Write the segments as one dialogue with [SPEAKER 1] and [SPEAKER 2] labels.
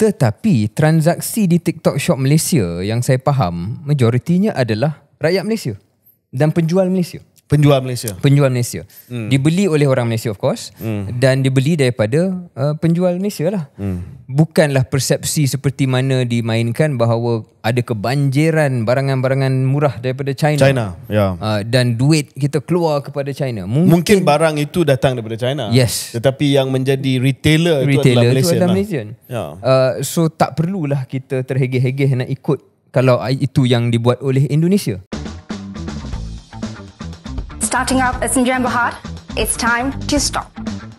[SPEAKER 1] Tetapi transaksi di TikTok Shop Malaysia yang saya faham majoritinya adalah rakyat Malaysia dan penjual Malaysia. Penjual Malaysia. Penjual Malaysia. Hmm. Dibeli oleh orang Malaysia of course. Hmm. Dan dibeli daripada uh, penjual Malaysia lah. Hmm. Bukanlah persepsi seperti mana dimainkan bahawa ada kebanjiran barangan-barangan murah daripada China. China,
[SPEAKER 2] Yeah. Uh, dan duit kita keluar kepada China. Mungkin, Mungkin barang itu datang daripada China. Yes. Tetapi yang menjadi retailer, retailer itu adalah Malaysia. Retailer itu adalah Malaysia. Yeah. Uh,
[SPEAKER 1] so tak perlulah kita terhege-hege nak ikut kalau itu yang dibuat oleh Indonesia.
[SPEAKER 3] starting up a syndrome hard, it's time to stop.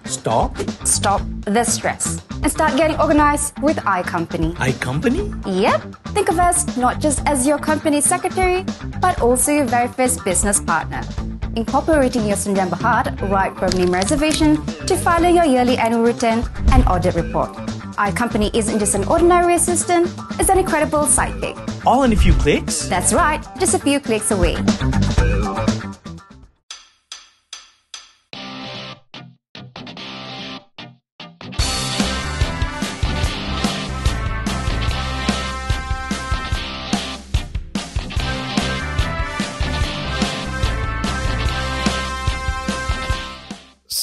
[SPEAKER 3] Stop? Stop the stress and start getting organized with iCompany. iCompany? Yep. Think of us not just as your company secretary, but also your very first business partner. Incorporating your Sundan Bahad right from name reservation to filing your yearly annual return and audit report. iCompany isn't just an ordinary assistant, it's an incredible sidekick.
[SPEAKER 2] All in a few clicks?
[SPEAKER 3] That's right, just a few clicks away.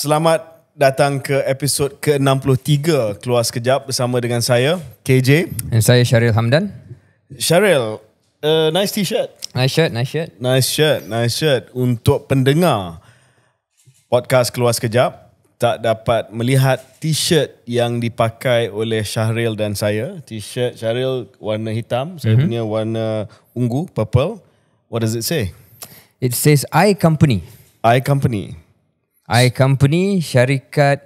[SPEAKER 2] selamat datang ke episod ke-63 Keluar Sekejap bersama dengan saya, KJ. Dan saya Syaril Hamdan. Syaril, uh, nice t-shirt. Nice shirt, nice shirt. Nice shirt, nice shirt. Untuk pendengar podcast Keluar Sekejap, tak dapat melihat t-shirt yang dipakai oleh Syahril dan saya. T-shirt Syahril warna hitam, saya mm-hmm. punya warna ungu, purple. What does it say?
[SPEAKER 1] It says I Company. I Company. I Company, syarikat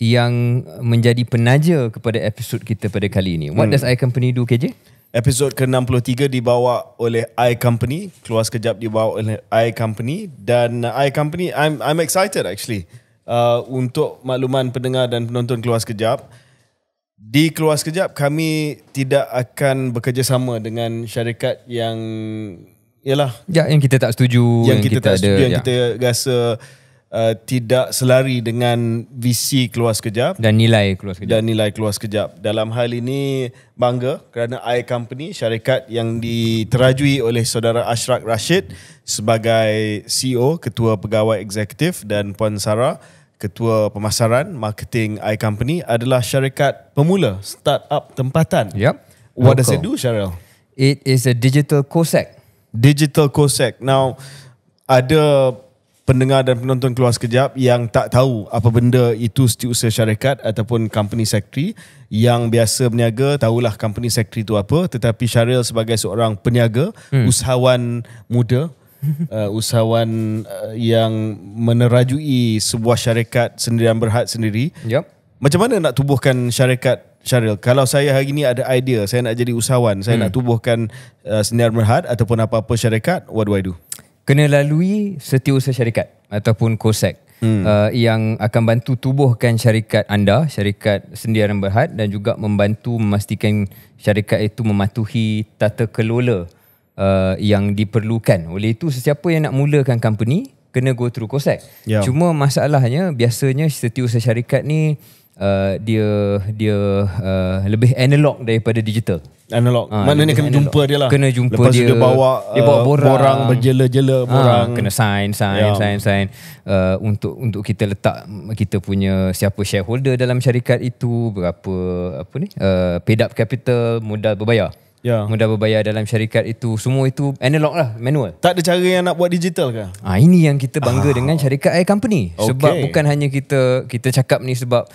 [SPEAKER 1] yang menjadi penaja kepada episod kita pada kali ini. What hmm. does I Company do, KJ?
[SPEAKER 2] Episod ke-63 dibawa oleh I Company. Keluar sekejap dibawa oleh I Company. Dan uh, I Company, I'm, I'm excited actually. Uh, untuk makluman pendengar dan penonton keluar sekejap. Di keluar sekejap, kami tidak akan bekerjasama dengan syarikat yang... Yalah, ya, yang kita tak setuju. Yang, yang kita, kita, tak ada, setuju, yang ya. kita rasa uh, tidak selari dengan visi keluar sekejap dan nilai keluar sekejap dan nilai keluar sekejap dalam hal ini bangga kerana i company syarikat yang diterajui oleh saudara Ashraf Rashid sebagai CEO ketua pegawai eksekutif dan puan Sarah ketua pemasaran marketing i company adalah syarikat pemula startup tempatan yep what Local. does it do Cheryl it is a digital cosec digital cosec now ada pendengar dan penonton keluar sekejap yang tak tahu apa benda itu setiausaha syarikat ataupun company secretary yang biasa berniaga tahulah company secretary itu apa tetapi Syaril sebagai seorang peniaga hmm. usahawan muda uh, usahawan uh, yang menerajui sebuah syarikat sendirian berhad sendiri yep. macam mana nak tubuhkan syarikat Syaril kalau saya hari ini ada idea saya nak jadi usahawan saya hmm. nak tubuhkan uh, sendirian berhad ataupun apa-apa syarikat what do I do? kena lalui setiausaha syarikat ataupun COSEC Hmm. Uh, yang
[SPEAKER 1] akan bantu tubuhkan syarikat anda syarikat sendirian berhad dan juga membantu memastikan syarikat itu mematuhi tata kelola uh, yang diperlukan oleh itu sesiapa yang nak mulakan company kena go through COSEC yeah. cuma masalahnya biasanya setiausaha syarikat ni Uh, dia dia uh, lebih analog daripada digital. Analog. Ha, ah, Mana ni kena analog. jumpa dia lah. Kena jumpa Lepas dia. dia bawa uh, dia bawa uh, borang, borang berjela-jela ah, borang. kena sign sign yeah. sign sign uh, untuk untuk kita letak kita punya siapa shareholder dalam syarikat itu, berapa apa ni? Uh, paid up capital, modal berbayar. Yeah. Mudah berbayar dalam syarikat itu Semua itu analog lah Manual Tak ada cara yang nak buat digital ke? Ha, ini yang kita bangga ah. dengan syarikat air company okay. Sebab bukan hanya kita Kita cakap ni sebab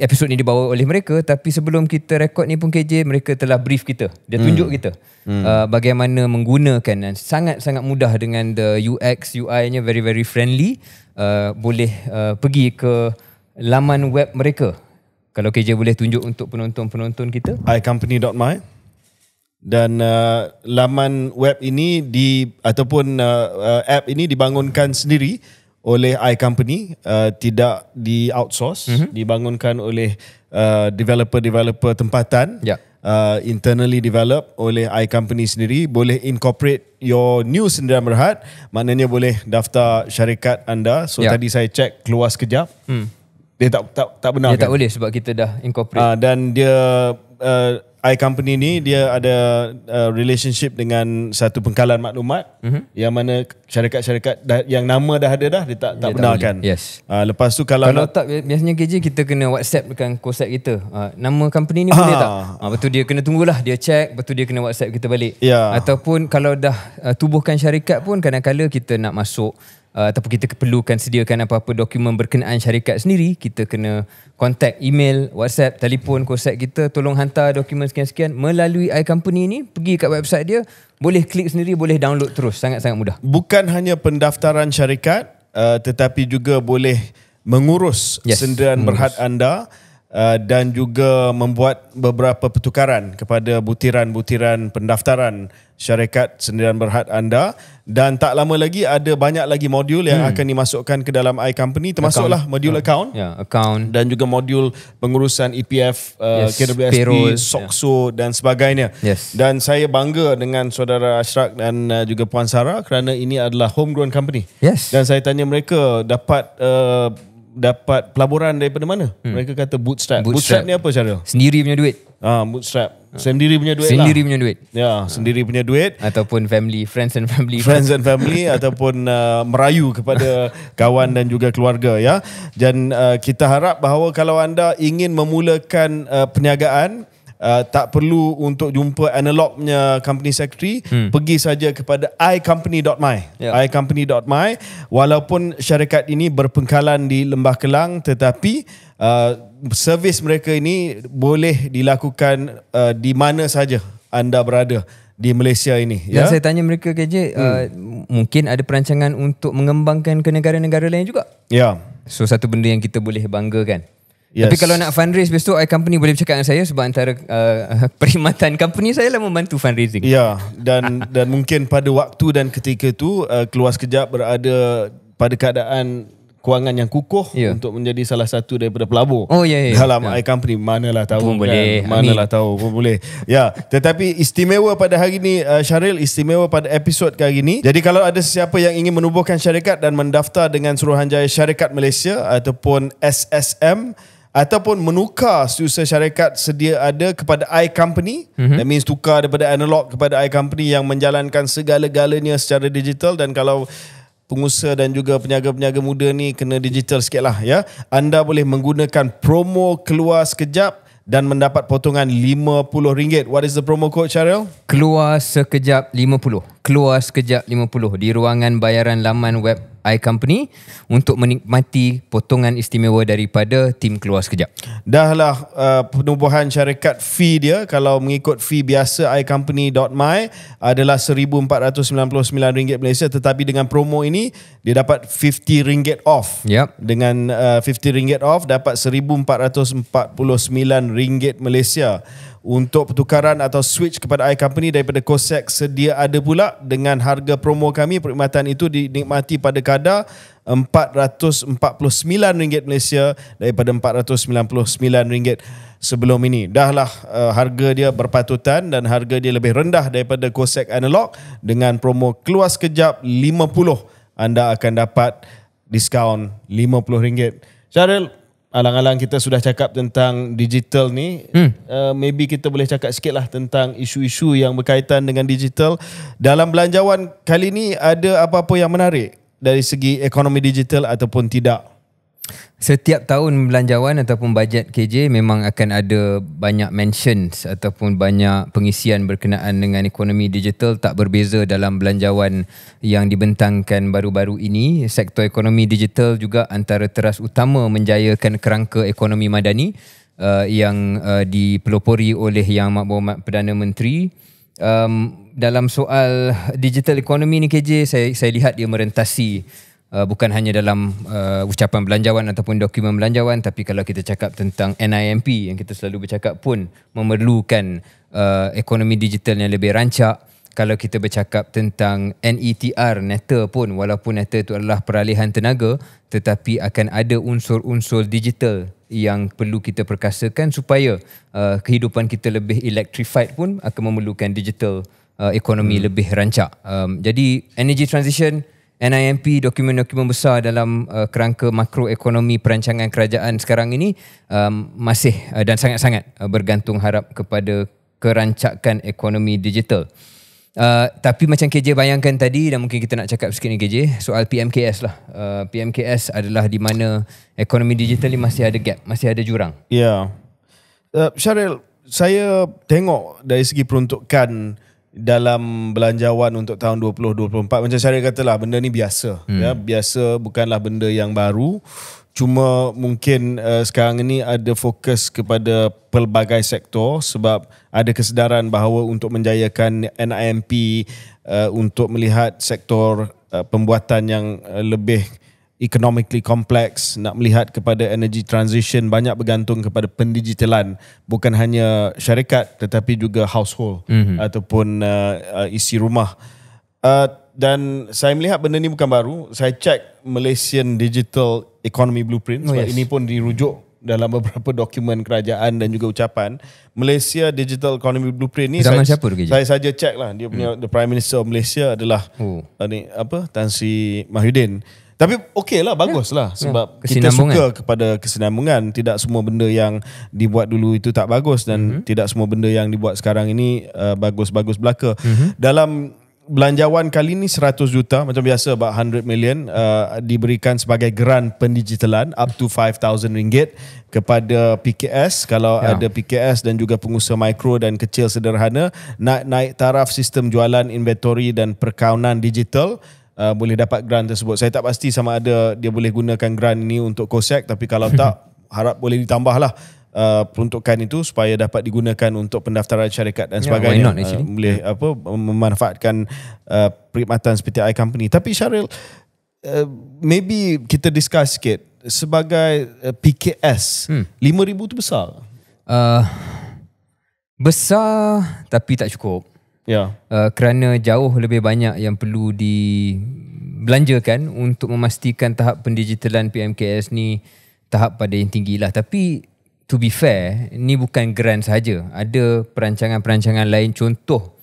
[SPEAKER 1] Episod ni dibawa oleh mereka Tapi sebelum kita rekod ni pun KJ Mereka telah brief kita Dia hmm. tunjuk kita hmm. uh, Bagaimana menggunakan Sangat-sangat mudah dengan the UX UI nya Very very friendly uh, Boleh uh, pergi ke Laman web mereka Kalau KJ boleh tunjuk untuk penonton-penonton kita
[SPEAKER 2] Icompany.my dan uh, laman web ini di ataupun uh, uh, app ini dibangunkan sendiri oleh i company uh, tidak di outsource mm-hmm. dibangunkan oleh uh, developer-developer tempatan yeah. uh, internally developed oleh i company sendiri boleh incorporate your new sendirian berhad maknanya boleh daftar syarikat anda so yeah. tadi saya check keluar sekejap mm. dia tak tak tak benar dia tak kan? boleh sebab kita dah incorporate uh, dan dia uh, I company ni dia ada uh, relationship dengan satu pengkalan maklumat mm-hmm. yang mana syarikat-syarikat yang nama dah ada dah dia tak tak benarkan. yes. Uh, lepas tu kalau kalau
[SPEAKER 1] tak biasanya kerja kita kena WhatsApp dengan kosep kita. Uh, nama company ni ah. boleh tak? Ah uh, betul dia kena tunggulah dia check betul dia kena WhatsApp kita balik. Yeah. Ataupun kalau dah uh, tubuhkan syarikat pun kadang-kadang kita nak masuk uh, ataupun kita perlukan sediakan apa-apa dokumen berkenaan syarikat sendiri, kita kena contact email, WhatsApp, telefon kosek kita tolong hantar dokumen sekian-sekian melalui iCompany ni pergi kat website dia, boleh klik sendiri, boleh download terus,
[SPEAKER 2] sangat-sangat mudah. Bukan hanya pendaftaran syarikat, uh, tetapi juga boleh mengurus yes, senderan berhad anda Uh, dan juga membuat beberapa pertukaran kepada butiran-butiran pendaftaran syarikat sendirian berhad anda dan tak lama lagi ada banyak lagi modul yang hmm. akan dimasukkan ke dalam i-company, termasuklah account. modul yeah. account yeah. account dan juga modul pengurusan EPF uh, yes. KWSP SOXO yeah. dan sebagainya yes. dan saya bangga dengan saudara Ashraf dan uh, juga Puan Sarah kerana ini adalah homegrown company yes. dan saya tanya mereka dapat uh, dapat pelaburan daripada mana? Hmm. Mereka kata bootstrap. bootstrap. Bootstrap ni apa cara? Sendiri punya duit. Ah, bootstrap. Sendiri punya duit lah. Sendiri lah. punya duit. Ya, ah. sendiri punya duit. Ataupun family, friends and family. Friends and family ataupun uh, merayu kepada kawan dan juga keluarga ya. Dan uh, kita harap bahawa kalau anda ingin memulakan uh, perniagaan, uh, tak perlu untuk jumpa analog punya company secretary hmm. pergi saja kepada icompany.my yeah. icompany.my walaupun syarikat ini berpengkalan di Lembah Kelang tetapi uh, servis mereka ini boleh dilakukan uh, di mana saja anda berada di Malaysia ini dan ya? saya
[SPEAKER 1] tanya mereka KJ uh, hmm. uh, mungkin ada perancangan untuk mengembangkan ke negara-negara lain juga
[SPEAKER 2] ya yeah. so satu benda
[SPEAKER 1] yang kita boleh banggakan Yes. Tapi kalau nak fundraise besok, I company boleh bercakap dengan saya sebab antara uh,
[SPEAKER 2] perkhidmatan company saya lah membantu fundraising. Ya, yeah. dan dan mungkin pada waktu dan ketika tu uh, keluar sekejap berada pada keadaan kewangan yang kukuh yeah. untuk menjadi salah satu daripada pelabur oh, yeah, yeah. Ya. dalam yeah. I company. Manalah tahu pun kan. Boleh. Manalah Amin. tahu pun boleh. Ya, yeah. tetapi istimewa pada hari ini, uh, Syaril, istimewa pada episod kali ini. Jadi kalau ada sesiapa yang ingin menubuhkan syarikat dan mendaftar dengan Suruhanjaya Syarikat Malaysia ataupun SSM, ataupun menukar susu syarikat sedia ada kepada i company mm-hmm. that means tukar daripada analog kepada i company yang menjalankan segala-galanya secara digital dan kalau pengusaha dan juga peniaga-peniaga muda ni kena digital sikitlah ya anda boleh menggunakan promo keluar sekejap dan mendapat potongan RM50. What is the promo code Cheryl?
[SPEAKER 1] Keluar sekejap 50. Keluar sekejap 50 di ruangan bayaran laman web I Company untuk menikmati potongan
[SPEAKER 2] istimewa daripada tim keluar sekejap. Dahlah uh, penubuhan syarikat fee dia kalau mengikut fee biasa iCompany.my adalah RM1,499 Malaysia tetapi dengan promo ini dia dapat RM50 off. Yep. Dengan RM50 uh, off dapat RM1,449 Malaysia untuk pertukaran atau switch kepada air company daripada Cossack sedia ada pula dengan harga promo kami perkhidmatan itu dinikmati pada kadar RM449 Malaysia daripada RM499 sebelum ini. Dahlah uh, eh, harga dia berpatutan dan harga dia lebih rendah daripada Cossack Analog dengan promo keluar sekejap 50 anda akan dapat diskaun RM50. Syaril, alang-alang kita sudah cakap tentang digital ni, hmm. uh, maybe kita boleh cakap sikit lah tentang isu-isu yang berkaitan dengan digital. Dalam belanjawan kali ni ada apa-apa yang menarik dari segi ekonomi digital ataupun tidak?
[SPEAKER 1] Setiap tahun belanjawan ataupun bajet KJ memang akan ada banyak mentions ataupun banyak pengisian berkenaan dengan ekonomi digital tak berbeza dalam belanjawan yang dibentangkan baru-baru ini. Sektor ekonomi digital juga antara teras utama menjayakan kerangka ekonomi madani uh, yang uh, dipelopori oleh Yang Mahmud Perdana Menteri. Um, dalam soal digital ekonomi ini KJ saya saya lihat dia merentasi uh, bukan hanya dalam uh, ucapan belanjawan ataupun dokumen belanjawan tapi kalau kita cakap tentang NIMP yang kita selalu bercakap pun memerlukan uh, ekonomi digital yang lebih rancak kalau kita bercakap tentang NETR netter pun walaupun netter itu adalah peralihan tenaga tetapi akan ada unsur-unsur digital yang perlu kita perkasakan supaya uh, kehidupan kita lebih electrified pun akan memerlukan digital uh, ekonomi hmm. lebih rancak um, jadi energy transition NIMP dokumen-dokumen besar dalam uh, kerangka makroekonomi perancangan kerajaan sekarang ini um, masih uh, dan sangat-sangat uh, bergantung harap kepada kerancakan ekonomi digital. Uh, tapi macam KJ bayangkan tadi dan mungkin kita nak cakap sikit ni KJ soal PMKS lah. Uh, PMKS adalah di mana ekonomi digital ni masih ada gap, masih ada jurang.
[SPEAKER 2] Ya. Yeah. Uh, Syaril, saya tengok dari segi peruntukan dalam belanjawan untuk tahun 2024 macam saya katalah benda ni biasa hmm. ya biasa bukanlah benda yang baru cuma mungkin uh, sekarang ini ada fokus kepada pelbagai sektor sebab ada kesedaran bahawa untuk menjayakan NIMP uh, eh, untuk melihat sektor uh, pembuatan yang lebih economically complex nak melihat kepada energy transition banyak bergantung kepada pendigitalan bukan hanya syarikat tetapi juga household mm-hmm. ataupun uh, uh, isi rumah uh, dan saya melihat benda ni bukan baru saya cek Malaysian digital economy blueprint oh, sebab oh, yes. ini pun dirujuk dalam beberapa dokumen kerajaan dan juga ucapan Malaysia Digital Economy Blueprint ni Zaman saya saya saja cek lah dia punya hmm. the prime minister of Malaysia adalah oh. ni apa Tan Sri Mahyudin tapi okey lah, bagus ya. lah. Ya. Sebab kita suka kepada kesinambungan. Tidak semua benda yang dibuat dulu itu tak bagus. Dan mm-hmm. tidak semua benda yang dibuat sekarang ini uh, bagus-bagus belaka. Mm-hmm. Dalam belanjawan kali ini 100 juta, macam biasa about 100 million, uh, diberikan sebagai geran pendigitalan up to 5,000 ringgit kepada PKS. Kalau ya. ada PKS dan juga pengusaha mikro dan kecil sederhana, nak naik taraf sistem jualan inventory dan perkaunan digital, uh, boleh dapat grant tersebut. Saya tak pasti sama ada dia boleh gunakan grant ini untuk COSEC tapi kalau tak harap boleh ditambahlah uh, peruntukan itu supaya dapat digunakan untuk pendaftaran syarikat dan ya, sebagainya. Yeah, not, uh, boleh apa memanfaatkan uh, perkhidmatan seperti i company. Tapi Syaril uh, maybe kita discuss sikit sebagai uh, PKS hmm. 5000 tu besar. Uh,
[SPEAKER 1] besar tapi tak cukup yeah. uh, kerana jauh lebih banyak yang perlu dibelanjakan untuk memastikan tahap pendigitalan PMKS ni tahap pada yang tinggi lah. Tapi to be fair, ni bukan grant saja. Ada perancangan-perancangan lain contoh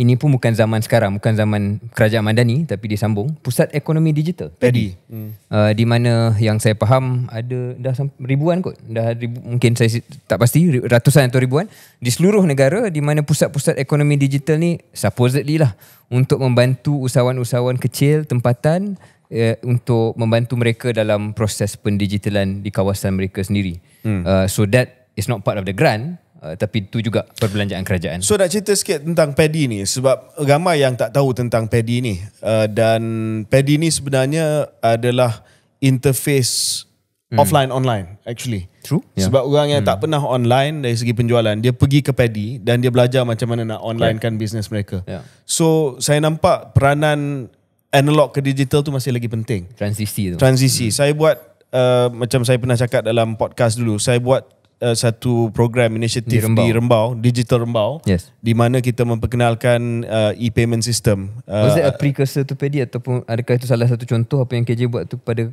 [SPEAKER 1] ini pun bukan zaman sekarang, bukan zaman kerajaan Mandani tapi disambung pusat ekonomi digital. Tadi hmm. uh, di mana yang saya faham ada dah ribuan kot, dah ribu, mungkin saya tak pasti ratusan atau ribuan di seluruh negara di mana pusat-pusat ekonomi digital ni supposedly lah untuk membantu usahawan-usahawan kecil tempatan uh, untuk membantu mereka dalam proses pendigitalan di kawasan mereka sendiri. Hmm. Uh, so that is not part of the grant uh, tapi itu juga perbelanjaan kerajaan.
[SPEAKER 2] So nak cerita sikit tentang Paddy ni sebab ramai yang tak tahu tentang Paddy ni uh, dan Paddy ni sebenarnya adalah interface hmm. offline online actually. True. Sebab orang yang hmm. tak pernah online dari segi penjualan dia pergi ke Paddy dan dia belajar macam mana nak onlinekan yeah. bisnes mereka. Yeah. So saya nampak peranan analog ke digital tu masih lagi penting. Transisi tu. Transisi. Hmm. Saya buat Uh, macam saya pernah cakap dalam podcast dulu saya buat uh, satu program inisiatif di Rembau. di Rembau, Digital Rembau. Yes. Di mana kita memperkenalkan uh, e-payment system. Uh, Was that a
[SPEAKER 1] precursor to Paddy ataupun adakah itu salah satu contoh apa yang KJ buat tu pada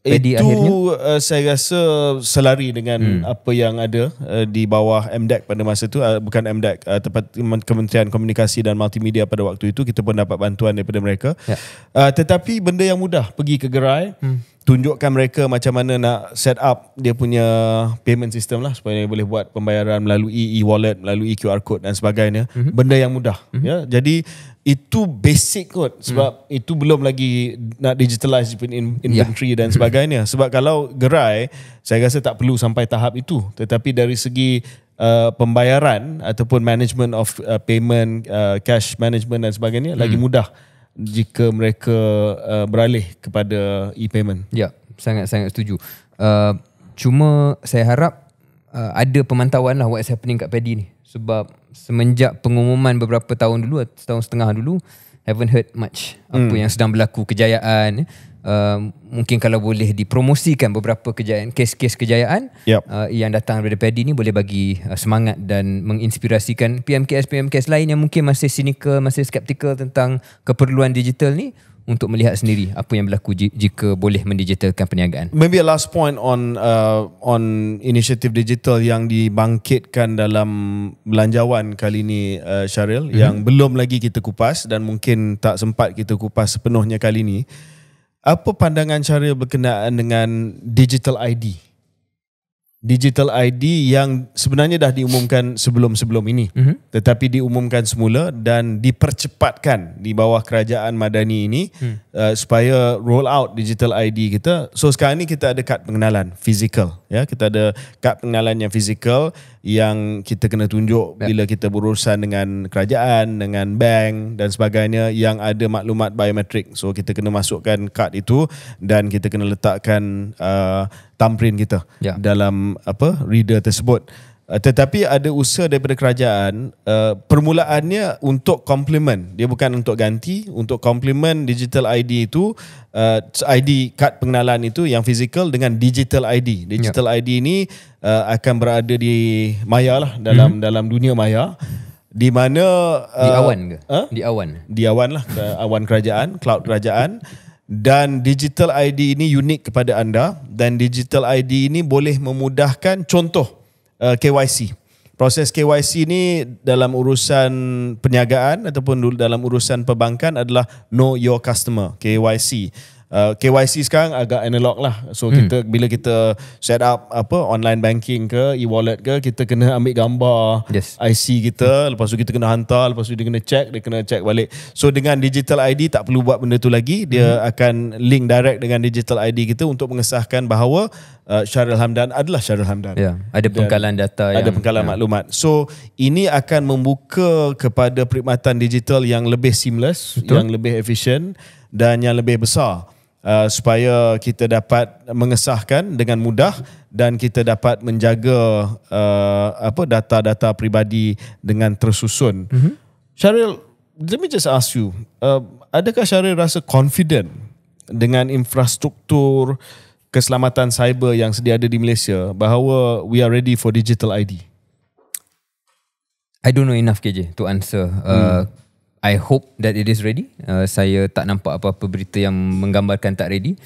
[SPEAKER 1] jadi itu
[SPEAKER 2] uh, saya rasa selari dengan hmm. apa yang ada uh, di bawah MDEC pada masa itu uh, bukan MDEC uh, tempat Kementerian Komunikasi dan Multimedia pada waktu itu kita pun dapat bantuan daripada mereka. Ya. Uh, tetapi benda yang mudah pergi ke gerai hmm. tunjukkan mereka macam mana nak set up dia punya payment system lah supaya boleh buat pembayaran melalui e-wallet, melalui QR code dan sebagainya. Hmm. Benda yang mudah hmm. ya. Jadi uh, itu basic kot sebab hmm. itu belum lagi nak digitalize pun in ya. inventory yeah. dan hmm. sebagainya sebab kalau gerai saya rasa tak perlu sampai tahap itu tetapi dari segi uh, pembayaran ataupun management of uh, payment uh, cash management dan sebagainya hmm. lagi mudah jika mereka uh, beralih kepada e-payment ya yeah, sangat sangat setuju uh,
[SPEAKER 1] cuma saya harap uh, ada pemantauan lah what's happening kat Paddy ni sebab semenjak pengumuman beberapa tahun dulu, setahun setengah dulu, haven't heard much apa hmm. yang sedang berlaku kejayaan. Eh uh, mungkin kalau boleh dipromosikan beberapa kejayaan kes-kes kejayaan yep. uh, yang datang daripada Paddy ni boleh bagi uh, semangat dan menginspirasikan PMKS PMKS lain yang mungkin masih sinikal masih skeptikal tentang keperluan digital ni untuk melihat sendiri apa yang berlaku jika boleh mendigitalkan perniagaan.
[SPEAKER 2] Maybe a last point on uh, on inisiatif digital yang dibangkitkan dalam belanjawan kali ini uh, Syaril mm-hmm. yang belum lagi kita kupas dan mungkin tak sempat kita kupas sepenuhnya kali ini apa pandangan cara berkenaan dengan digital ID? Digital ID yang sebenarnya dah diumumkan sebelum-sebelum ini mm-hmm. tetapi diumumkan semula dan dipercepatkan di bawah kerajaan madani ini mm. uh, supaya roll out digital ID kita. So sekarang ini kita ada kad pengenalan physical ya, kita ada kad pengenalan yang physical yang kita kena tunjuk yeah. bila kita berurusan dengan kerajaan, dengan bank dan sebagainya yang ada maklumat biometrik. So kita kena masukkan kad itu dan kita kena letakkan uh, thumbprint kita yeah. dalam apa reader tersebut. Uh, tetapi ada usaha daripada kerajaan uh, permulaannya untuk complement dia bukan untuk ganti untuk complement digital ID itu uh, ID kad pengenalan itu yang fizikal dengan digital ID digital yeah. ID ini uh, akan berada di maya lah dalam mm-hmm. dalam dunia maya di mana uh, di awan ke huh? di awan di awan lah awan kerajaan cloud kerajaan dan digital ID ini unik kepada anda dan digital ID ini boleh memudahkan contoh Uh, KYC. Proses KYC ni dalam urusan perniagaan ataupun dalam urusan perbankan adalah know your customer, KYC uh, KYC sekarang agak analog lah. So hmm. kita bila kita set up apa online banking ke e-wallet ke kita kena ambil gambar yes. IC kita hmm. lepas tu kita kena hantar lepas tu dia kena check dia kena check balik. So dengan digital ID tak perlu buat benda tu lagi dia hmm. akan link direct dengan digital ID kita untuk mengesahkan bahawa uh, Syarul Hamdan adalah Syarul Hamdan. Ya, ada pengkalan Dan data yang ada pengkalan ya. maklumat. So ini akan membuka kepada perkhidmatan digital yang lebih seamless, Betul. yang lebih efisien dan yang lebih besar. Uh, supaya kita dapat mengesahkan dengan mudah dan kita dapat menjaga uh, apa data-data peribadi dengan tersusun. Mm-hmm. let me just ask you, uh, adakah Syaril rasa confident dengan infrastruktur keselamatan cyber yang sedia ada di Malaysia bahawa we are ready for digital ID? I don't know
[SPEAKER 1] enough KJ to answer. Mm. Uh, hmm. I hope that it is ready. Uh, saya tak nampak apa-apa berita yang menggambarkan tak ready.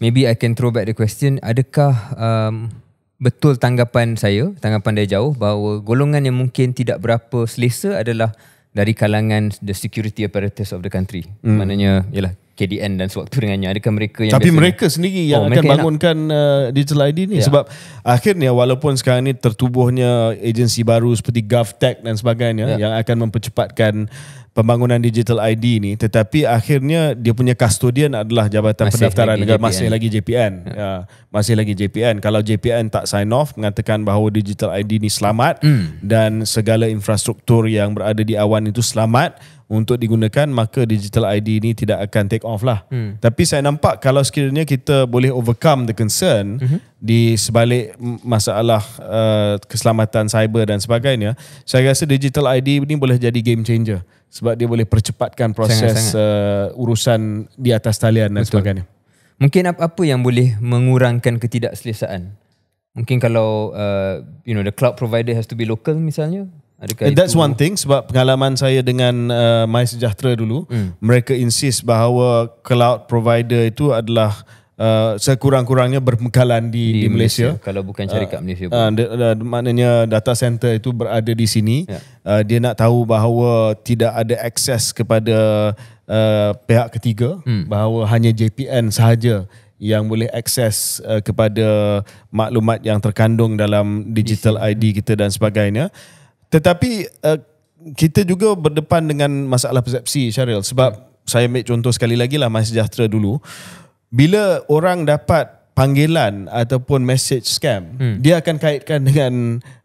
[SPEAKER 1] Maybe I can throw back the question. Adakah um, betul tanggapan saya, tanggapan dari jauh bahawa golongan yang mungkin tidak berapa selesa adalah dari kalangan the security apparatus of the country. Hmm. Maknanya, yalah, KDN dan sewaktu
[SPEAKER 2] dengannya. Adakah mereka yang Tapi biasanya, mereka sendiri yang oh, akan bangunkan uh, digital ID ni. Yeah. Sebab akhirnya walaupun sekarang ni tertubuhnya agensi baru seperti GovTech dan sebagainya yeah. yang akan mempercepatkan uh, pembangunan digital ID ni tetapi akhirnya dia punya custodian adalah Jabatan masih Pendaftaran Negara masih lagi JPN ya. uh, masih lagi JPN kalau JPN tak sign off mengatakan bahawa digital ID ni selamat mm. dan segala infrastruktur yang berada di awan itu selamat untuk digunakan maka digital ID ini tidak akan take off lah. Hmm. Tapi saya nampak kalau sekiranya kita boleh overcome the concern mm-hmm. di sebalik masalah uh, keselamatan cyber dan sebagainya, saya rasa digital ID ini boleh jadi game changer sebab dia boleh percepatkan proses uh, urusan di atas talian dan Betul. sebagainya. Mungkin apa-apa yang boleh mengurangkan ketidakselesaan? Mungkin kalau uh, you know the cloud provider has to be local misalnya Adakah That's itu? one thing sebab pengalaman saya dengan uh, My Sejahtera dulu hmm. mereka insist bahawa cloud provider itu adalah uh, sekurang-kurangnya berbekalan di, di, di Malaysia. Malaysia kalau bukan syarikat uh, Malaysia uh, pun. Uh, de, de, maknanya data center itu berada di sini yeah. uh, dia nak tahu bahawa tidak ada akses kepada uh, pihak ketiga hmm. bahawa hanya JPN sahaja yang boleh akses uh, kepada maklumat yang terkandung dalam digital ID kita dan sebagainya. Hmm. Tetapi uh, kita juga berdepan dengan masalah persepsi Syaril sebab hmm. saya ambil contoh sekali lagi lah Mas Sejahtera dulu. Bila orang dapat panggilan ataupun message scam, hmm. dia akan kaitkan dengan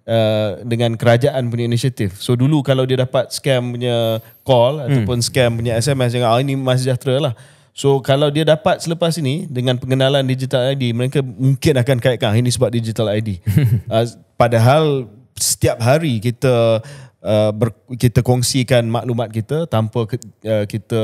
[SPEAKER 2] uh, dengan kerajaan punya inisiatif. So dulu kalau dia dapat scam punya call hmm. ataupun scam punya SMS dengan oh, ah, ini Mas Sejahtera lah. So kalau dia dapat selepas ini dengan pengenalan digital ID, mereka mungkin akan kaitkan ah, ini sebab digital ID. uh, ah, padahal setiap hari kita uh, ber, kita kongsikan maklumat kita tanpa ke, uh, kita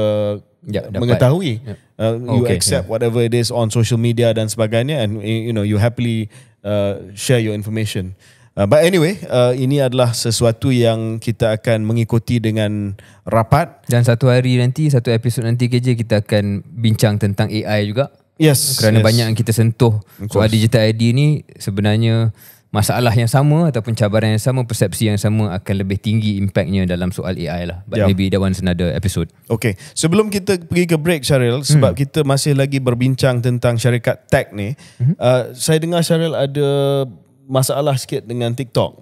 [SPEAKER 2] ya, mengetahui ya. uh, you accept yeah. whatever it is on social media dan sebagainya and you know you happily uh, share your information uh, but anyway uh, ini adalah sesuatu yang kita akan mengikuti dengan rapat dan satu hari nanti satu episod nanti KJ kita akan
[SPEAKER 1] bincang tentang AI juga Yes. Kerana yes. banyak yang kita sentuh soal digital ID ni sebenarnya masalah yang sama ataupun cabaran yang sama persepsi yang sama akan lebih tinggi impactnya
[SPEAKER 2] dalam soal AI lah but yeah. maybe that one's another episode Okay, sebelum kita pergi ke break Syaril hmm. sebab kita masih lagi berbincang tentang syarikat tech ni hmm. uh, saya dengar Syaril ada masalah sikit dengan TikTok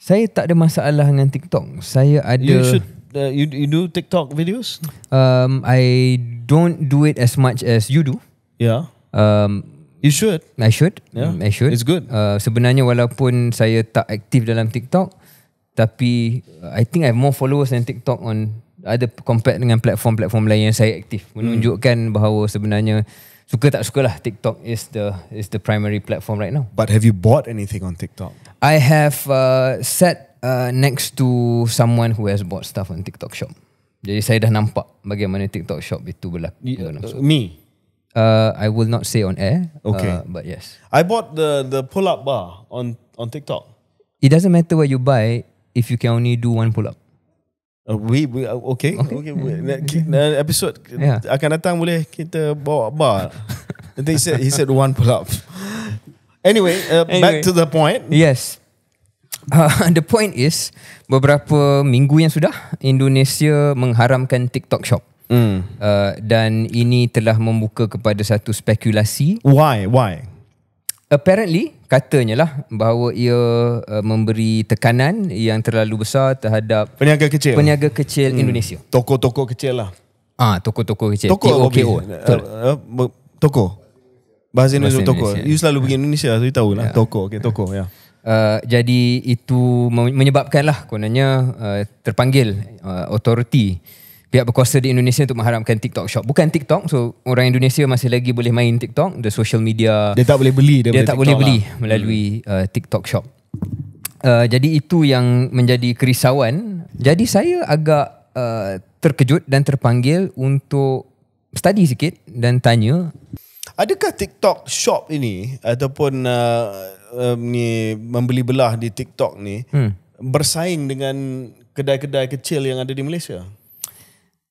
[SPEAKER 1] saya tak ada masalah dengan TikTok saya ada you should
[SPEAKER 2] Uh, you you do TikTok videos?
[SPEAKER 1] Um, I don't do it as much as you do. Yeah. Um, You should. I should. Yeah. I should. It's good. Uh, sebenarnya walaupun saya tak aktif dalam TikTok, tapi uh, I think I have more followers than TikTok on ada compare dengan platform-platform lain yang saya aktif. Hmm. Menunjukkan hmm. bahawa sebenarnya suka tak suka lah TikTok is the is the primary platform right now. But have
[SPEAKER 2] you bought anything on TikTok?
[SPEAKER 1] I have uh, sat uh, next to someone who has bought stuff on TikTok shop. Jadi saya dah nampak bagaimana TikTok shop itu berlaku. Y- uh, me. Uh, I will not say on air. Okay. Uh,
[SPEAKER 2] but yes. I bought the the pull up bar on on TikTok.
[SPEAKER 1] It doesn't matter what you buy if you can only do one pull
[SPEAKER 2] up. Uh, we, we uh, okay okay, okay. okay. episode yeah. akan datang boleh kita bawa bar. And he said he said one pull up. Anyway, uh, anyway. back to the point. Yes. Uh, the point is beberapa
[SPEAKER 1] minggu yang sudah Indonesia mengharamkan TikTok Shop. Mm. Uh, dan ini telah membuka kepada satu spekulasi. Why? Why? Apparently, katanya lah bahawa ia uh, memberi tekanan yang terlalu besar terhadap peniaga kecil. Peniaga kecil mm. Indonesia. Toko-toko kecil lah. Ah, toko-toko kecil. Toko TOKO. Eh, eh,
[SPEAKER 2] toko. Bahasa Indonesia toko. You selalu pergi Indonesia, so you
[SPEAKER 1] lah. Yeah. Toko, okay, toko, ya. Yeah. Uh, jadi itu menyebabkanlah kononnya uh, terpanggil uh, authority otoriti pihak berkuasa di Indonesia untuk mengharamkan TikTok Shop. Bukan TikTok, so orang Indonesia masih lagi boleh main TikTok, the social media. Dia tak boleh beli. Dia, dia tak boleh beli lah. melalui hmm. uh, TikTok Shop. Uh, jadi itu yang menjadi kerisauan. Jadi saya agak uh, terkejut dan terpanggil untuk study sikit dan tanya.
[SPEAKER 2] Adakah TikTok Shop ini ataupun uh, um, ni membeli belah di TikTok ni hmm. bersaing dengan kedai-kedai kecil yang ada di Malaysia?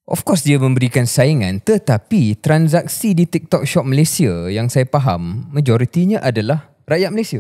[SPEAKER 1] Of course dia memberikan saingan tetapi transaksi di TikTok Shop Malaysia yang saya faham majoritinya adalah rakyat Malaysia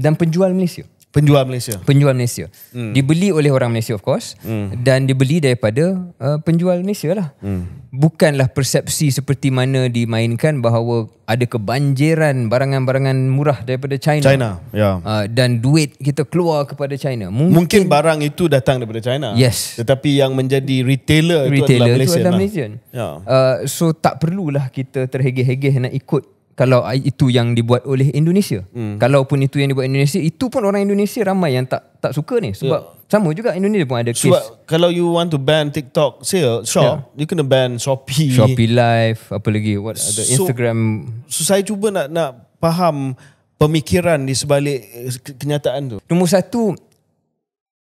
[SPEAKER 1] dan penjual Malaysia. Penjual Malaysia. Penjual Malaysia. Hmm. Dibeli oleh orang Malaysia of course. Hmm. Dan dibeli daripada uh, penjual Malaysia lah. Hmm. Bukanlah persepsi seperti mana dimainkan bahawa ada kebanjiran barangan-barangan murah daripada China. China, Yeah.
[SPEAKER 2] Uh, dan duit kita keluar kepada China. Mungkin, Mungkin barang itu datang daripada China. Yes. Tetapi yang menjadi retailer, retailer itu adalah Malaysia. Retailer
[SPEAKER 1] itu adalah lah. Yeah. Ya. Uh, so tak perlulah kita terhege-hege nak ikut kalau itu yang dibuat oleh Indonesia. Hmm. pun itu yang dibuat Indonesia, itu pun orang Indonesia ramai yang tak tak suka ni sebab yeah. sama juga Indonesia pun ada kes. Sebab
[SPEAKER 2] kalau you want to ban TikTok sale shop, yeah. you kena ban Shopee. Shopee Live, apa lagi? What so, Instagram. So saya cuba nak nak faham pemikiran di sebalik eh, kenyataan tu. Nombor satu,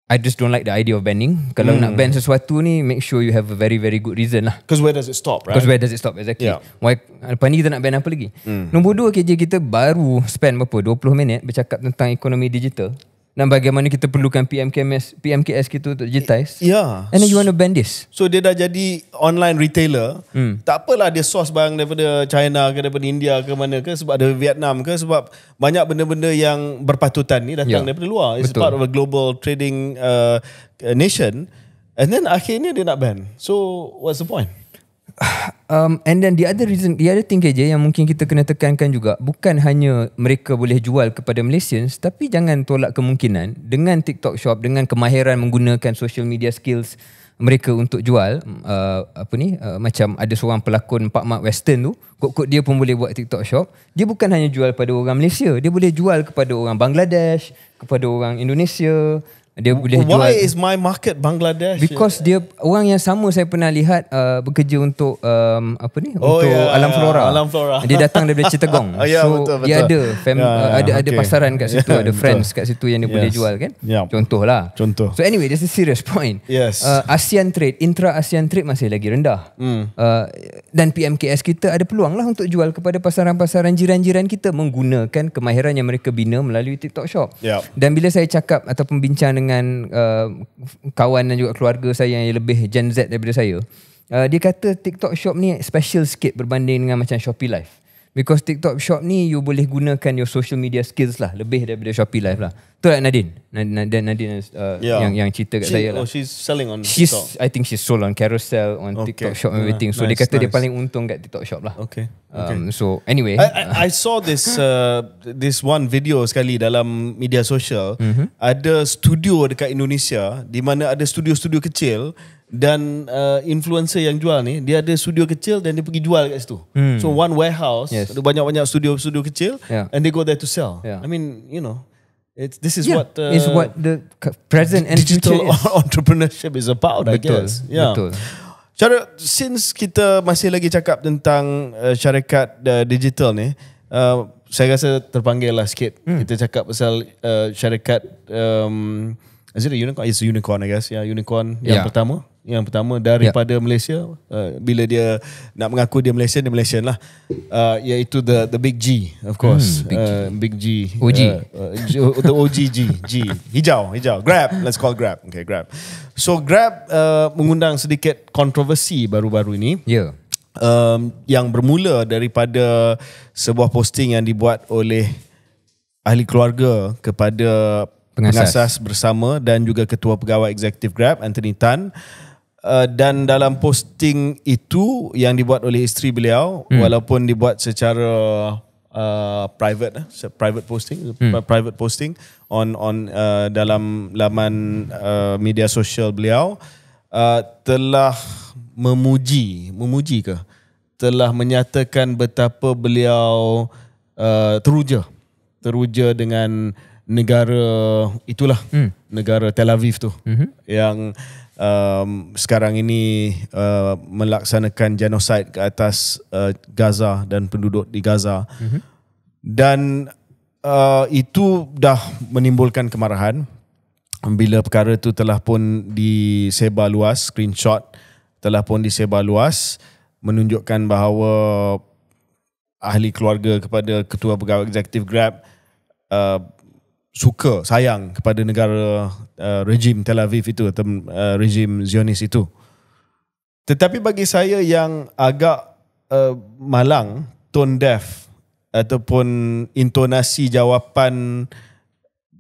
[SPEAKER 1] I just don't like the idea of banning. Kalau nak hmm. ban sesuatu ni, make sure you have a very very good reason lah. Because where does it stop, right? Because where does it stop exactly? Yeah. Why, apa ni kita nak ban apa lagi? Mm. Nombor dua, KJ kita baru spend berapa? 20 minit bercakap tentang ekonomi digital dan bagaimana kita perlukan PMKS PMKS kita untuk digitize.
[SPEAKER 2] Ya. Yeah. And then you want to ban this. So dia dah jadi online retailer. Hmm. Tak apalah dia source barang daripada China ke daripada India ke mana ke sebab ada Vietnam ke sebab banyak benda-benda yang berpatutan ni datang yeah. daripada luar. It's Betul. part of a global trading uh, nation. And then akhirnya dia nak ban. So what's the point?
[SPEAKER 1] um, and then the other reason the other thing KJ yang mungkin kita kena tekankan juga bukan hanya mereka boleh jual kepada Malaysians tapi jangan tolak kemungkinan dengan TikTok Shop dengan kemahiran menggunakan social media skills mereka untuk jual uh, apa ni uh, macam ada seorang pelakon Pak Mat Western tu kot-kot dia pun boleh buat TikTok Shop dia bukan hanya jual pada orang Malaysia dia boleh jual kepada orang Bangladesh kepada orang Indonesia dia boleh jual. Why is
[SPEAKER 2] my market Bangladesh? Because
[SPEAKER 1] dia orang yang sama saya pernah lihat uh, bekerja untuk um, apa ni? Oh, untuk yeah, alam flora. Alam flora. Dia datang daripada Citegong. oh, yeah, so betul, betul. dia ada fam, yeah, uh, yeah, ada okay. ada pasaran kat situ, yeah, ada friends betul. kat situ yang dia yes. boleh jual kan? Yeah. Contoh lah. Contoh. So anyway, this is serious point. Yes. Uh, ASEAN trade, intra ASEAN trade masih lagi rendah. Mm. Uh, dan PMKS kita ada peluang lah untuk jual kepada pasaran-pasaran jiran-jiran kita menggunakan kemahiran yang mereka bina melalui TikTok shop. Yeah. Dan bila saya cakap atau pembincangan dengan uh, kawan dan juga keluarga saya yang lebih Gen Z daripada saya. Uh, dia kata TikTok Shop ni special sikit berbanding dengan macam Shopee Live. Because TikTok Shop ni you boleh gunakan your social media skills lah lebih daripada Shopee Live lah. Tu lah Nadine. Nadine, Nadine uh, yeah. yang yang cerita kat she, saya lah. Oh, she's selling on she's, TikTok.
[SPEAKER 2] I think she's sold on Carousel, on okay. TikTok Shop and everything. So, nice, dia kata nice. dia paling
[SPEAKER 1] untung kat TikTok Shop lah. Okay.
[SPEAKER 2] Um, okay. so, anyway. I, I, uh. I saw this uh, this one video sekali dalam media sosial. Mm-hmm. Ada studio dekat Indonesia di mana ada studio-studio kecil dan uh, influencer yang jual ni dia ada studio kecil dan dia pergi jual kat situ hmm. so one warehouse yes. ada banyak-banyak studio studio kecil yeah. and they go there to sell yeah. i mean you know it's this is yeah. what uh, is what the present and digital future is. entrepreneurship is about betul. i guess yeah betul cara since kita masih lagi cakap tentang uh, syarikat uh, digital ni uh, saya rasa terpanggil lah sikit hmm. kita cakap pasal uh, syarikat um, Is it a unicorn? It's a unicorn, I guess. Yeah, unicorn yang yeah. pertama yang pertama daripada yeah. Malaysia uh, bila dia nak mengaku dia Malaysian dia Malaysian lah uh, iaitu the the big G of hmm, course hmm, big, G. Uh, big G OG uh, uh, the OG G G hijau hijau Grab let's call Grab okay Grab so Grab uh, mengundang sedikit kontroversi baru-baru ini yeah. um, yang bermula daripada sebuah posting yang dibuat oleh ahli keluarga kepada pengasas. pengasas bersama dan juga ketua pegawai eksekutif Grab Anthony Tan Uh, dan dalam posting itu yang dibuat oleh isteri beliau hmm. walaupun dibuat secara uh, private eh, private posting hmm. private posting on on uh, dalam laman uh, media sosial beliau uh, telah memuji memuji ke telah menyatakan betapa beliau uh, teruja teruja dengan negara itulah hmm. negara Tel Aviv tu hmm yang um, sekarang ini uh, melaksanakan genosid ke atas uh, Gaza dan penduduk di Gaza. Mm-hmm. Dan uh, itu dah menimbulkan kemarahan bila perkara itu telah pun disebar luas, screenshot telah pun disebar luas menunjukkan bahawa ahli keluarga kepada ketua pegawai eksekutif Grab uh, suka sayang kepada negara uh, rejim Tel Aviv itu atau uh, rejim Zionis itu. Tetapi bagi saya yang agak uh, malang tone deaf ataupun intonasi jawapan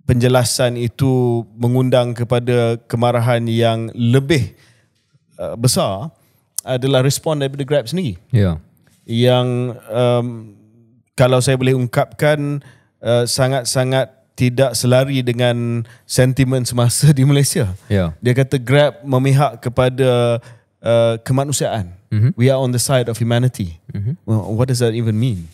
[SPEAKER 2] penjelasan itu mengundang kepada kemarahan yang lebih uh, besar adalah respon daripada Grab sendiri. Ya. Yeah. Yang um, kalau saya boleh ungkapkan uh, sangat-sangat tidak selari dengan sentimen semasa di Malaysia. Yeah. Dia kata Grab memihak kepada uh, kemanusiaan. Mm-hmm. We are on the side of humanity. Mm-hmm. Well, what does that even mean?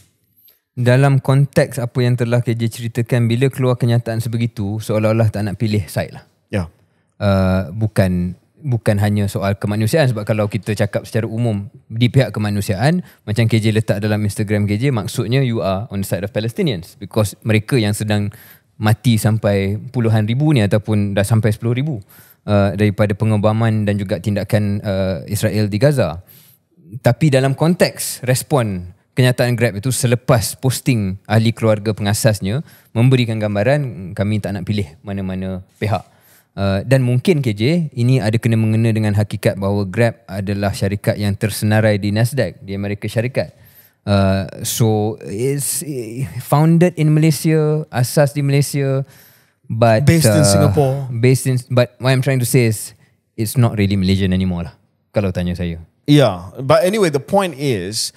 [SPEAKER 2] Dalam konteks apa yang telah KJ ceritakan, bila
[SPEAKER 1] keluar kenyataan sebegitu, seolah-olah tak nak pilih side lah. Yeah. Uh, bukan bukan hanya soal kemanusiaan sebab kalau kita cakap secara umum di pihak kemanusiaan macam KJ letak dalam Instagram KJ maksudnya you are on the side of Palestinians because mereka yang sedang mati sampai puluhan ribu ni ataupun dah sampai sepuluh ribu uh, daripada pengebaman dan juga tindakan uh, Israel di Gaza. Tapi dalam konteks respon kenyataan Grab itu selepas posting ahli keluarga pengasasnya memberikan gambaran kami tak nak pilih mana-mana pihak. Uh, dan mungkin KJ ini ada kena mengena dengan hakikat bahawa Grab adalah syarikat yang tersenarai di Nasdaq di Amerika Syarikat. Uh, so it's founded in Malaysia, asas di Malaysia, but based uh, in Singapore. Based in, but what I'm trying to say is, it's not really Malaysian anymore lah. Kalau tanya saya.
[SPEAKER 2] Yeah, but anyway, the point is,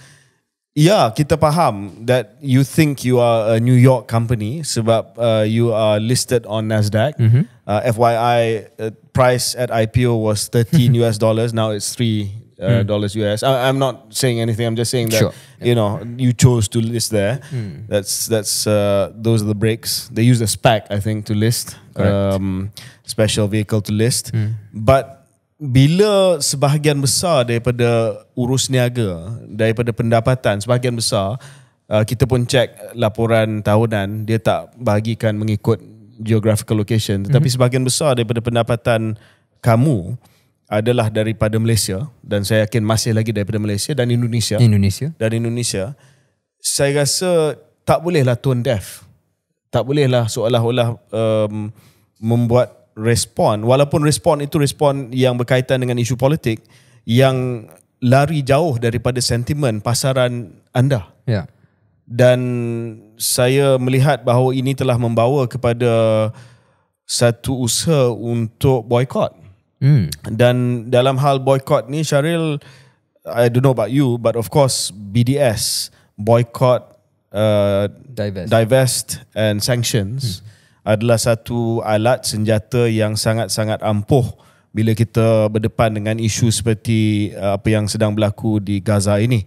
[SPEAKER 2] yeah, kita paham that you think you are a New York company sebab uh, you are listed on Nasdaq. Mm-hmm. Uh, FYI, uh, price at IPO was 13 US dollars. Now it's three uh, mm. dollars US. I, I'm not saying anything. I'm just saying that sure. yeah. you know you chose to list there. Mm. That's that's uh, those are the breaks. They use a spec, I think, to list um, special vehicle to list. Mm. But bila sebahagian besar daripada urus niaga daripada pendapatan sebahagian besar uh, kita pun cek laporan tahunan dia tak bagikan mengikut geographical location. Tetapi mm-hmm. sebahagian besar daripada pendapatan kamu adalah daripada Malaysia dan saya yakin masih lagi daripada Malaysia dan Indonesia. Indonesia. Dan Indonesia. Saya rasa tak bolehlah tone deaf. Tak bolehlah seolah-olah um, membuat respon walaupun respon itu respon yang berkaitan dengan isu politik yang lari jauh daripada sentimen pasaran anda. Ya. Dan saya melihat bahawa ini telah membawa kepada satu usaha untuk boycott Mm. Dan dalam hal boycott ni Syaril I don't know about you but of course BDS boycott uh, divest. divest and sanctions mm. adalah satu alat senjata yang sangat-sangat ampuh bila kita berdepan dengan isu seperti uh, apa yang sedang berlaku di Gaza ini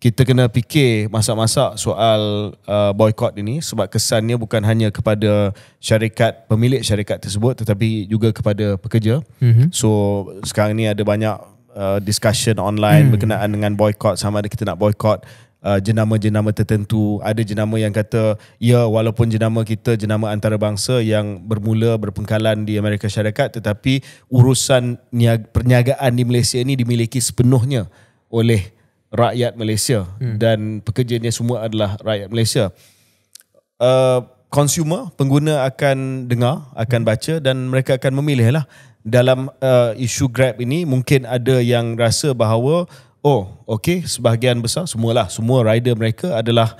[SPEAKER 2] kita kena fikir masak-masak soal uh, boykot ini sebab kesannya bukan hanya kepada syarikat pemilik syarikat tersebut tetapi juga kepada pekerja. Mm-hmm. So sekarang ni ada banyak uh, discussion online mm. berkenaan dengan boycott sama ada kita nak boycott uh, jenama-jenama tertentu. Ada jenama yang kata ya walaupun jenama kita jenama antarabangsa yang bermula berpengkalan di Amerika Syarikat tetapi urusan niaga, perniagaan di Malaysia ini dimiliki sepenuhnya oleh rakyat Malaysia hmm. dan pekerjanya semua adalah rakyat Malaysia. Uh, pengguna akan dengar, akan baca dan mereka akan memilih lah. Dalam uh, isu Grab ini mungkin ada yang rasa bahawa oh okey sebahagian besar semualah semua rider mereka adalah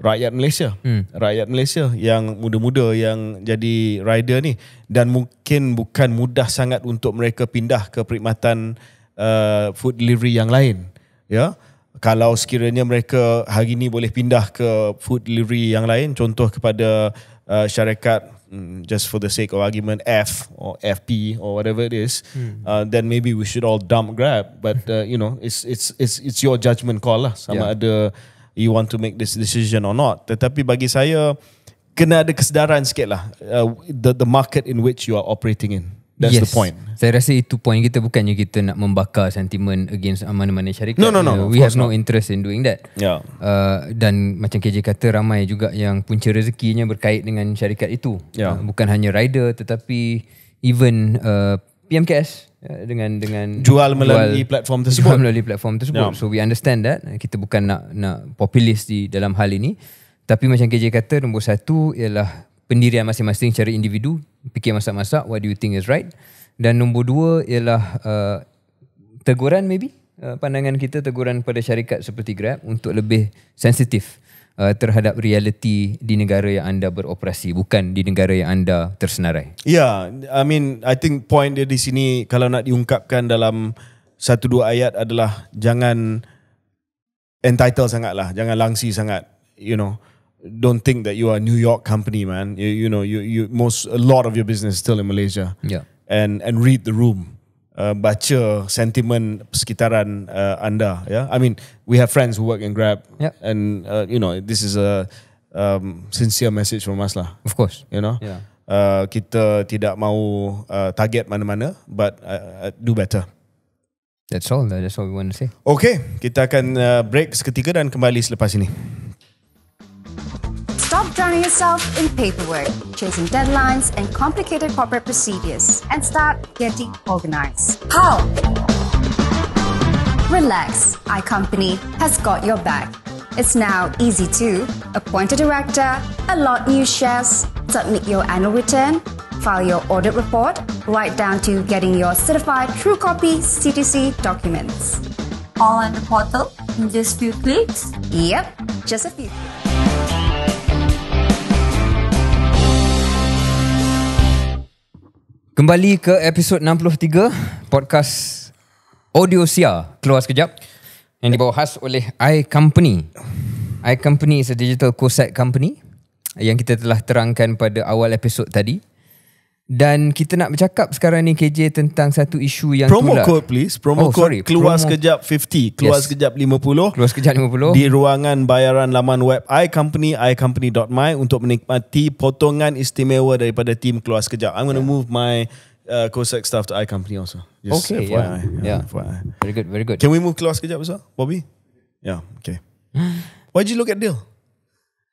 [SPEAKER 2] rakyat Malaysia. Hmm. Rakyat Malaysia yang muda-muda yang jadi rider ni dan mungkin bukan mudah sangat untuk mereka pindah ke perkhidmatan uh, food delivery yang lain. Ya. Yeah? kalau sekiranya mereka hari ini boleh pindah ke food delivery yang lain contoh kepada uh, syarikat mm, just for the sake of argument F or FP or whatever it is hmm. uh, then maybe we should all dump grab but uh, you know it's it's it's it's your judgment call lah sama yeah. ada you want to make this decision or not tetapi bagi saya kena ada kesedaran sikit lah uh, the the market in which you are operating in That's yes. the point. Saya rasa itu point kita
[SPEAKER 1] bukannya kita nak membakar sentimen against mana-mana syarikat. No, no, no. We have no not. interest in doing that. Yeah. Uh, dan macam KJ kata, ramai juga yang punca rezekinya berkait dengan syarikat itu. Yeah. Uh, bukan hanya rider tetapi even uh, PMKS uh, dengan dengan jual melalui jual, platform tersebut. Jual melalui platform tersebut. Yeah. So we understand that. Uh, kita bukan nak nak populis di dalam hal ini. Tapi macam KJ kata, nombor satu ialah pendirian masing-masing secara individu fikir masak-masak what do you think is right dan nombor dua ialah uh, teguran maybe uh, pandangan kita teguran pada syarikat seperti Grab untuk lebih sensitif uh, terhadap realiti di negara yang anda beroperasi bukan di negara yang anda tersenarai
[SPEAKER 2] ya yeah, I mean I think point dia di sini kalau nak diungkapkan dalam satu dua ayat adalah jangan entitled sangatlah jangan langsi sangat you know don't think that you are a New York company, man. You, you know, you, you most a lot of your business is still in Malaysia. Yeah. And and read the room, uh, baca sentimen sekitaran uh, anda. Yeah. I mean, we have friends who work in Grab. Yeah. And uh, you know, this is a um, sincere message from us lah. Of course. You know. Yeah. Uh, kita tidak mahu uh, target mana-mana, but uh, uh, do better. That's all. That's all we want to say. Okay, kita akan uh, break seketika dan kembali selepas ini.
[SPEAKER 3] drowning yourself in paperwork, chasing deadlines and complicated corporate procedures, and start getting organized. How? Relax, iCompany has got your back. It's now easy to appoint a director, allot new shares, submit your annual return, file your audit report, right down to getting your certified true copy CTC documents. All on the portal in just few clicks? Yep, just a few
[SPEAKER 1] Kembali ke episod 63 podcast Audio Sia keluar sekejap yang dibawa khas oleh i Company. i Company is a digital co-set company yang kita telah terangkan pada awal episod tadi. Dan kita nak bercakap sekarang ni KJ tentang satu isu yang promo tular. code please promo oh, code keluar promo. sekejap
[SPEAKER 2] 50 keluar yes. sekejap 50 keluar sekejap 50 di ruangan bayaran laman web iCompany iCompany.my untuk menikmati potongan istimewa daripada tim keluar sekejap I'm gonna yeah. move my uh, Cosec stuff to iCompany also Just okay FYI. yeah, yeah. FYI. very good very good can we move keluar sekejap as Bobby yeah okay why did you look at deal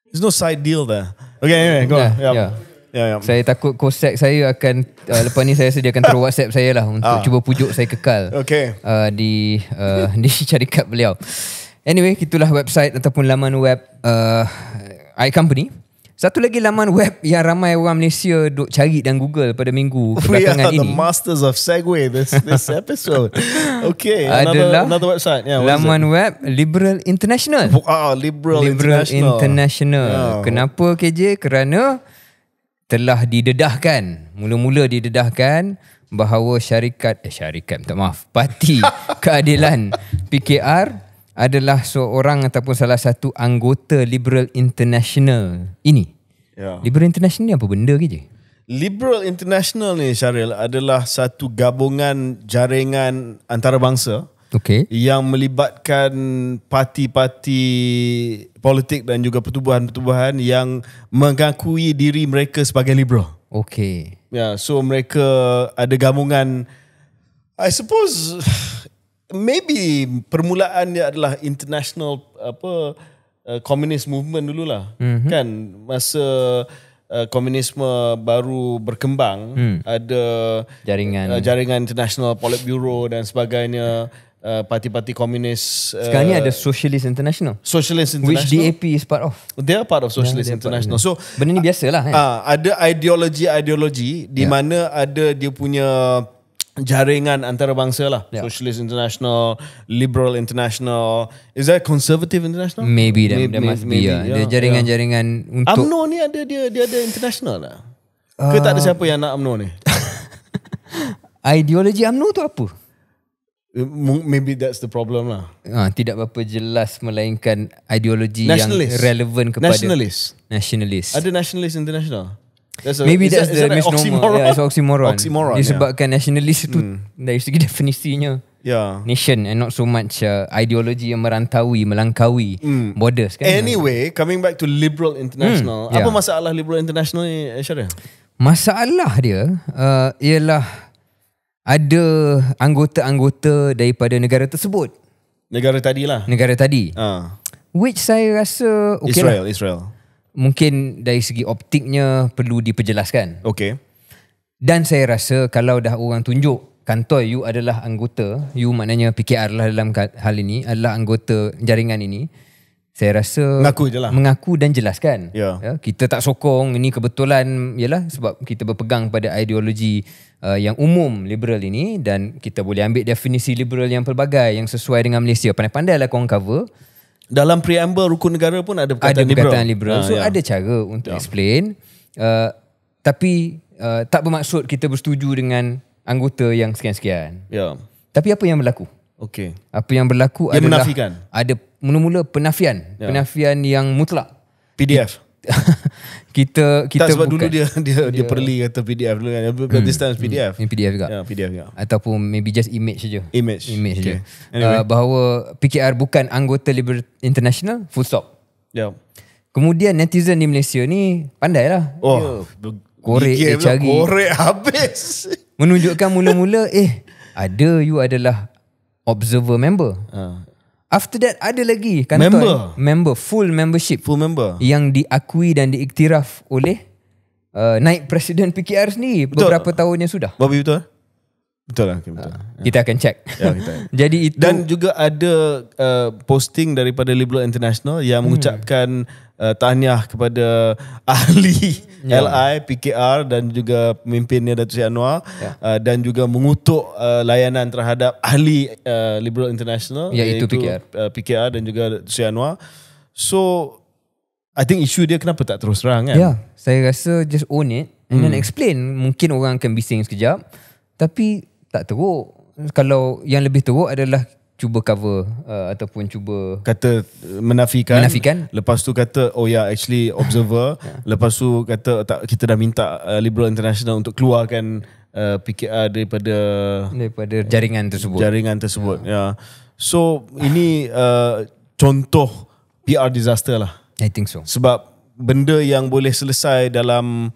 [SPEAKER 2] there's no side deal there okay anyway go yeah, on. yeah. yeah. Ya, ya. Saya
[SPEAKER 1] takut kosek saya akan uh, lepas ni saya sediakan terus WhatsApp saya lah untuk ah. cuba pujuk saya kekal. Okay. Uh, di uh, di syarikat beliau. Anyway, itulah website ataupun laman web uh, iCompany. Satu lagi laman web yang ramai orang Malaysia duk cari dan Google pada minggu kebelakangan ini. We are the
[SPEAKER 2] masters of segue this, this episode. Okay, another, another website. Yeah, laman
[SPEAKER 1] web Liberal International.
[SPEAKER 2] Ah, Liberal, Liberal International. International. Yeah.
[SPEAKER 1] Kenapa KJ? Kerana telah didedahkan mula-mula didedahkan bahawa syarikat eh syarikat tak maaf parti keadilan PKR adalah seorang ataupun salah satu anggota Liberal International ini. Yeah. Liberal International ni apa benda
[SPEAKER 2] ke je? Liberal International ni Syaril adalah satu gabungan jaringan antarabangsa okay. yang melibatkan parti-parti politik dan juga pertubuhan-pertubuhan yang mengakui diri mereka sebagai liberal. Okay. Ya, yeah, so mereka ada gabungan. I suppose maybe permulaan dia adalah international apa uh, communist movement dululah. Mm-hmm. Kan masa uh, komunisme baru berkembang hmm. ada jaringan uh, jaringan international politburo dan sebagainya uh, parti-parti komunis. Sekarang ni uh, ada
[SPEAKER 1] Socialist International. Socialist International. Which DAP
[SPEAKER 2] is part of. They are part of Socialist yeah, International. So benda ni biasalah kan. Uh, ada ideologi-ideologi di yeah. mana ada dia punya jaringan antarabangsa lah. Yeah. Socialist International, Liberal International. Is that Conservative International? Maybe there must maybe, be. Yeah. Dia jaringan-jaringan yeah. untuk UMNO ni ada dia dia ada international lah. Uh, Ke tak ada siapa yang nak UMNO ni?
[SPEAKER 1] ideologi UMNO tu apa? Eh, maybe that's the problem lah. Ha, tidak apa jelas melainkan ideologi yang relevant kepada nationalist. Nationalist. Ada
[SPEAKER 2] nationalist international. That's a, Maybe that's that, the that misnomer. Like yeah, it's oxymoron. oxymoron
[SPEAKER 1] Disebabkan nationalist itu hmm. dari segi definisinya yeah. nation and not so much uh, ideologi yang merantaui, melangkawi hmm. borders. Kan? Anyway,
[SPEAKER 2] coming back to liberal international. Hmm. Apa yeah. masalah liberal international ni, eh, Syariah?
[SPEAKER 1] Masalah dia uh, ialah ada anggota-anggota daripada negara tersebut.
[SPEAKER 2] Negara tadi lah.
[SPEAKER 1] Negara tadi. Uh. Which saya rasa... Okay lah. Israel, lah. Israel. Mungkin dari segi optiknya perlu diperjelaskan. Okay. Dan saya rasa kalau dah orang tunjuk kantor you adalah anggota, you maknanya PKR lah dalam hal ini, adalah anggota jaringan ini, saya rasa mengaku lah. mengaku dan jelaskan ya. ya kita tak sokong ini kebetulan ialah sebab kita berpegang pada ideologi uh, yang umum liberal ini dan kita boleh ambil definisi liberal yang pelbagai yang sesuai dengan Malaysia pandai lah kau cover dalam preamble
[SPEAKER 2] rukun negara pun ada perkataan liberal ada perkataan liberal, liberal. Ha, so ya. ada
[SPEAKER 1] cara untuk ya. explain uh, tapi uh, tak bermaksud kita bersetuju dengan anggota yang sekian-sekian ya tapi apa yang berlaku okey apa yang berlaku Dia adalah menafikan. ada mula-mula penafian, yeah. penafian yang mutlak. PDF. kita kita tak, sebab bukan. dulu dia, dia dia dia perli kata PDF dulu kan. Hmm. This time PDF. Hmm. PDF
[SPEAKER 2] juga. Ya, yeah, PDF juga.
[SPEAKER 1] Ataupun maybe just image saja. Image. Image okay. saja. Uh, anyway. Uh, bahawa PKR bukan anggota Liber International, full stop. Ya. Yeah. Kemudian netizen di Malaysia ni pandailah. Oh,
[SPEAKER 2] ya. dia korek dia cari. Korek habis.
[SPEAKER 1] Menunjukkan mula-mula eh ada you adalah observer member. Uh. After that ada lagi kan member. member full membership full member yang diakui dan diiktiraf oleh uh, naik presiden PKR sendiri betul. beberapa tahun yang sudah. Bobby, betul? Betul lah, okay, betul. Uh, ya. Kita akan
[SPEAKER 2] check. Ya, kita. Jadi itu dan juga ada uh, posting daripada Liberal International yang hmm. mengucapkan hmm. uh, tahniah kepada ahli ya. LI PKR dan juga pemimpinnya Datuk Seri Anwar ya. uh, dan juga mengutuk uh, layanan terhadap ahli uh, Liberal International ya, iaitu PKR. Uh, PKR dan juga Datuk Seri Anwar. So I think isu dia kenapa tak terus terang kan? Ya,
[SPEAKER 1] saya rasa just own it and hmm. then explain. Mungkin orang akan bising sekejap. Tapi tak teruk kalau
[SPEAKER 2] yang lebih teruk adalah cuba cover uh, ataupun cuba kata menafikan menafikan lepas tu kata oh ya yeah, actually observer ya. lepas tu kata tak kita dah minta uh, liberal international untuk keluarkan uh, PKR daripada daripada jaringan tersebut jaringan tersebut ya yeah. yeah. so ini uh, contoh PR disaster lah i think so sebab benda yang boleh selesai dalam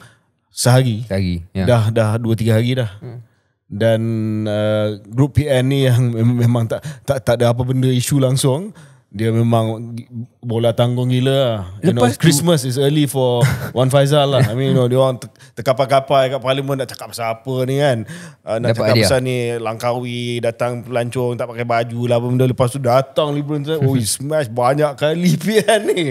[SPEAKER 2] sehari sehari yeah. dah dah 2 3 hari dah hmm dan uh, grup PN ni yang memang tak tak tak ada apa benda isu langsung dia memang bola tanggung gila lah. You know, Christmas is early for Wan Faizal lah. I mean, you know, dia orang terkapal-kapal kat parlimen nak cakap pasal apa ni kan. Uh, nak Dapat cakap idea. pasal ni Langkawi datang pelancong tak pakai baju lah apa benda. Lepas tu datang Liberal Oh, eh. Ui, smash banyak kali PN ni.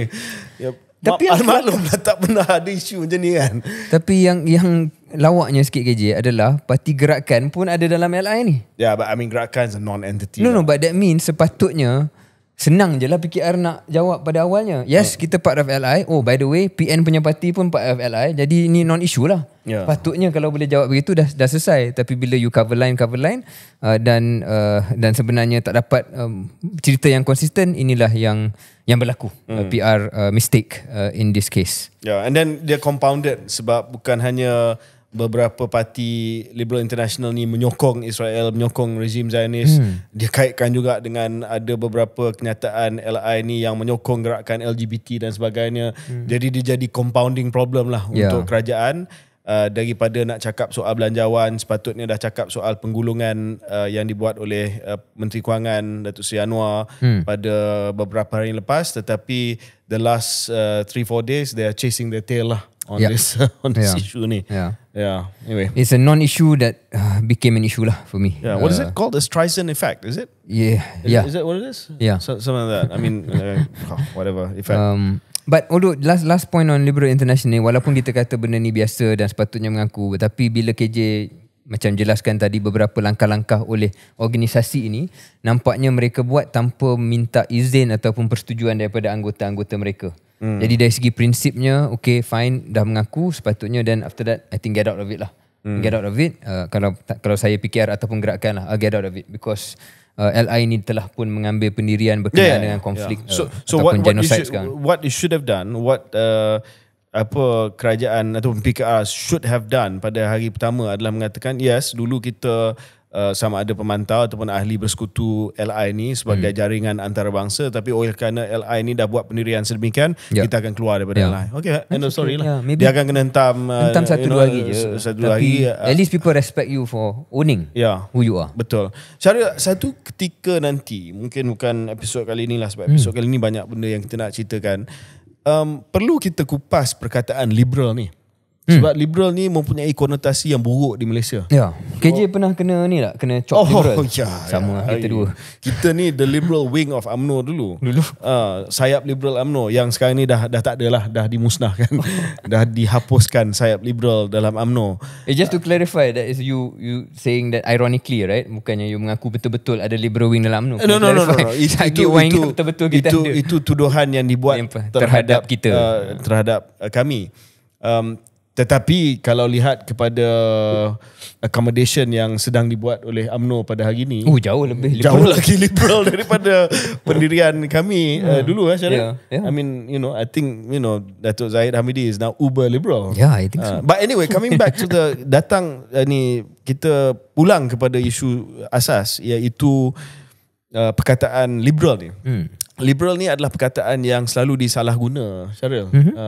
[SPEAKER 2] Ya, Tapi maklum tak pernah ada isu macam ni kan.
[SPEAKER 1] Tapi yang yang lawaknya sikit KJ adalah parti gerakan pun ada dalam LI ni.
[SPEAKER 2] Yeah, but I mean gerakan is a non-entity.
[SPEAKER 1] No, lah. no, but that means sepatutnya senang je lah PKR nak jawab pada awalnya. Yes, hmm. kita part of LI. Oh, by the way, PN punya parti pun part of LI. Jadi ni non-issue lah. Yeah. Patutnya kalau boleh jawab begitu dah dah selesai. Tapi bila you cover line, cover line uh, dan uh, dan sebenarnya tak dapat um, cerita yang konsisten, inilah yang yang berlaku. Uh, hmm. Uh, PR uh, mistake uh, in this case.
[SPEAKER 2] Yeah, and then dia compounded sebab bukan hanya beberapa parti liberal international ni menyokong Israel, menyokong rezim Zionis, hmm. dia kaitkan juga dengan ada beberapa kenyataan LI ni yang menyokong gerakan LGBT dan sebagainya. Hmm. Jadi dia jadi compounding problem lah yeah. untuk kerajaan. Uh, daripada nak cakap soal belanjawan sepatutnya dah cakap soal penggulungan uh, yang dibuat oleh uh, Menteri Kewangan Datuk Seri Anwar hmm. pada beberapa hari lepas tetapi the last 3 uh, days they are chasing their tail lah on yep. this on this yeah. issue ni yeah. yeah anyway
[SPEAKER 1] it's a non issue that uh, became an issue lah for me yeah what uh, is it uh,
[SPEAKER 2] called the Streisand effect is it yeah is, yeah is that what it is yeah so, some of that i mean uh, whatever effect um
[SPEAKER 1] But although last last point on Liberal International, ni, walaupun kita kata benda ni biasa dan sepatutnya mengaku, tapi bila KJ macam jelaskan tadi beberapa langkah-langkah oleh organisasi ini, nampaknya mereka buat tanpa minta izin ataupun persetujuan daripada anggota-anggota mereka. Hmm. Jadi dari segi prinsipnya, okay fine, dah mengaku sepatutnya dan after that, I think get out of it lah. Hmm. Get out of it. Uh, kalau kalau saya PKR ataupun gerakan lah, I'll uh, get out of it because uh, LI ni telah pun mengambil pendirian berkenaan yeah, yeah, dengan konflik yeah. so, uh, so ataupun what, genocide what should, sekarang.
[SPEAKER 2] What you should have done, what uh, apa kerajaan ataupun PKR should have done pada hari pertama adalah mengatakan yes, dulu kita Uh, sama ada pemantau ataupun ahli bersekutu LI ni sebagai hmm. jaringan antarabangsa tapi oleh kerana LI ni dah buat pendirian sedemikian yeah. kita akan keluar daripada yeah. LI okay
[SPEAKER 3] end of story lah yeah, dia akan kena hentam uh, hentam satu you know, dua hari je satu tapi hari,
[SPEAKER 2] uh, at least people respect you for owning yeah. who you are betul cara satu ketika nanti mungkin bukan episod kali ni lah sebab hmm. episod kali ni banyak benda yang kita nak ceritakan um, perlu kita kupas perkataan liberal ni Hmm. Sebab liberal ni mempunyai konotasi yang buruk di Malaysia.
[SPEAKER 1] Ya. KJ
[SPEAKER 2] oh. pernah kena ni tak? Kena cop oh, liberal? Oh, ya. Sama ya, kita ya. dua. Kita ni the liberal wing of UMNO dulu. Dulu? Uh, sayap liberal UMNO yang sekarang ni dah dah tak lah, Dah dimusnahkan. dah dihapuskan sayap liberal dalam UMNO. Eh, just to clarify, that is you you saying that ironically, right? Bukannya you mengaku betul-betul ada liberal wing dalam UMNO. No, no, no, no, itu, itu, betul-betul kita itu, ada. itu tuduhan yang dibuat terhadap, terhadap kita. Uh, terhadap uh, kami. Um, tetapi kalau lihat kepada accommodation yang sedang dibuat oleh AMNO pada hari ini. Oh jauh lebih liberal. Jauh lagi liberal daripada pendirian kami yeah. uh, hmm. dulu lah eh, yeah. yeah. Ya. I mean you know I think you know Datuk Zaid Hamidi is now uber liberal. Yeah I think uh, so. But anyway coming back to the datang uh, ni kita pulang kepada isu asas iaitu uh, perkataan liberal ni. Hmm liberal ni adalah perkataan yang selalu disalahguna Syaril. Mm-hmm. Ha.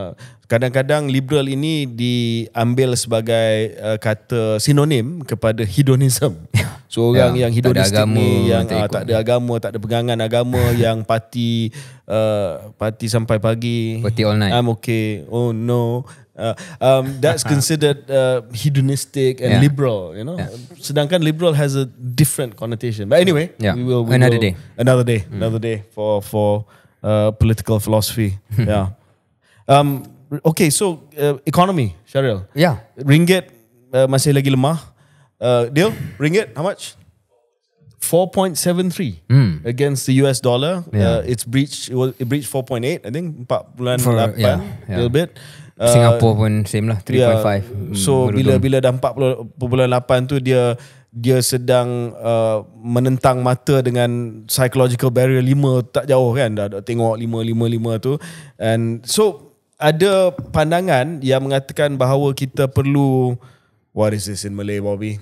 [SPEAKER 2] kadang liberal ini diambil sebagai eh, kata sinonim kepada hedonism. Ya. Seorang yang, yang hedonistik tak agama, ni yang tak, ah, tak ada agama, tak ada pegangan agama yang parti uh, sampai pagi. Parti all night. I'm okay. Oh no. Uh, um, that's considered uh, hedonistic and yeah. liberal, you know. Yeah. Sedangkan liberal has a different connotation. But anyway, yeah. we will we another will, day, another day, mm. another day for for uh, political philosophy. yeah. Um, okay, so uh, economy, Cheryl. Yeah. Ringgit uh, masih lagi lemah. Uh, deal ringgit how much? 4.73 mm. against the US dollar. Yeah. Uh, it's breached. It, was, it breached 4.8, I think. For, yeah, yeah. A little bit. Uh, Singapura pun same lah 3.5 yeah. So bila-bila hmm, dah 40.8 tu Dia dia sedang uh, menentang mata dengan psychological barrier 5 tak jauh kan dah, dah tengok 5-5-5 tu and so ada pandangan yang mengatakan bahawa kita perlu what is this in Malay Bobby?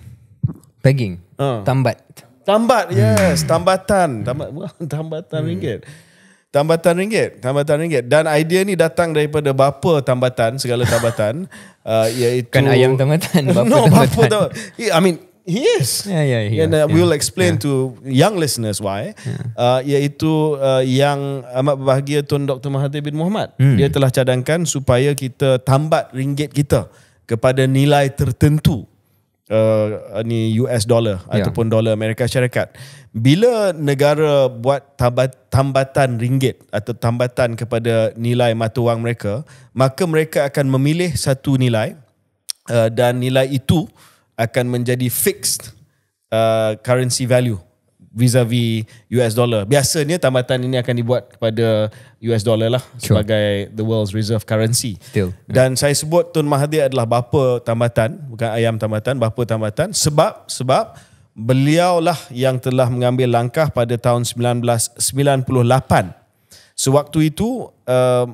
[SPEAKER 2] pegging uh. tambat tambat yes hmm. tambatan tambat, tambatan hmm tambatan ringgit tambatan ringgit dan idea ni datang daripada bapa tambatan segala tambatan uh, iaitu kan ayam tambatan bapa no, tambatan bapa tam- i mean he is yeah yeah he and uh, yeah. we'll explain yeah. to young listeners why yeah. uh, iaitu uh, yang amat berbahagia tun Dr Mahathir bin Muhammad hmm. dia telah cadangkan supaya kita tambat ringgit kita kepada nilai tertentu uh, ni US dollar yeah. ataupun dollar Amerika Syarikat. Bila negara buat tambatan ringgit atau tambatan kepada nilai mata wang mereka, maka mereka akan memilih satu nilai uh, dan nilai itu akan menjadi fixed uh, currency value vis-a-vis US dollar. Biasanya tambatan ini akan dibuat kepada US dollar lah sure. sebagai the world's reserve currency. Still. Dan yeah. saya sebut Tun Mahathir adalah bapa tambatan, bukan ayam tambatan, bapa tambatan sebab sebab beliaulah yang telah mengambil langkah pada tahun 1998. Sewaktu itu um,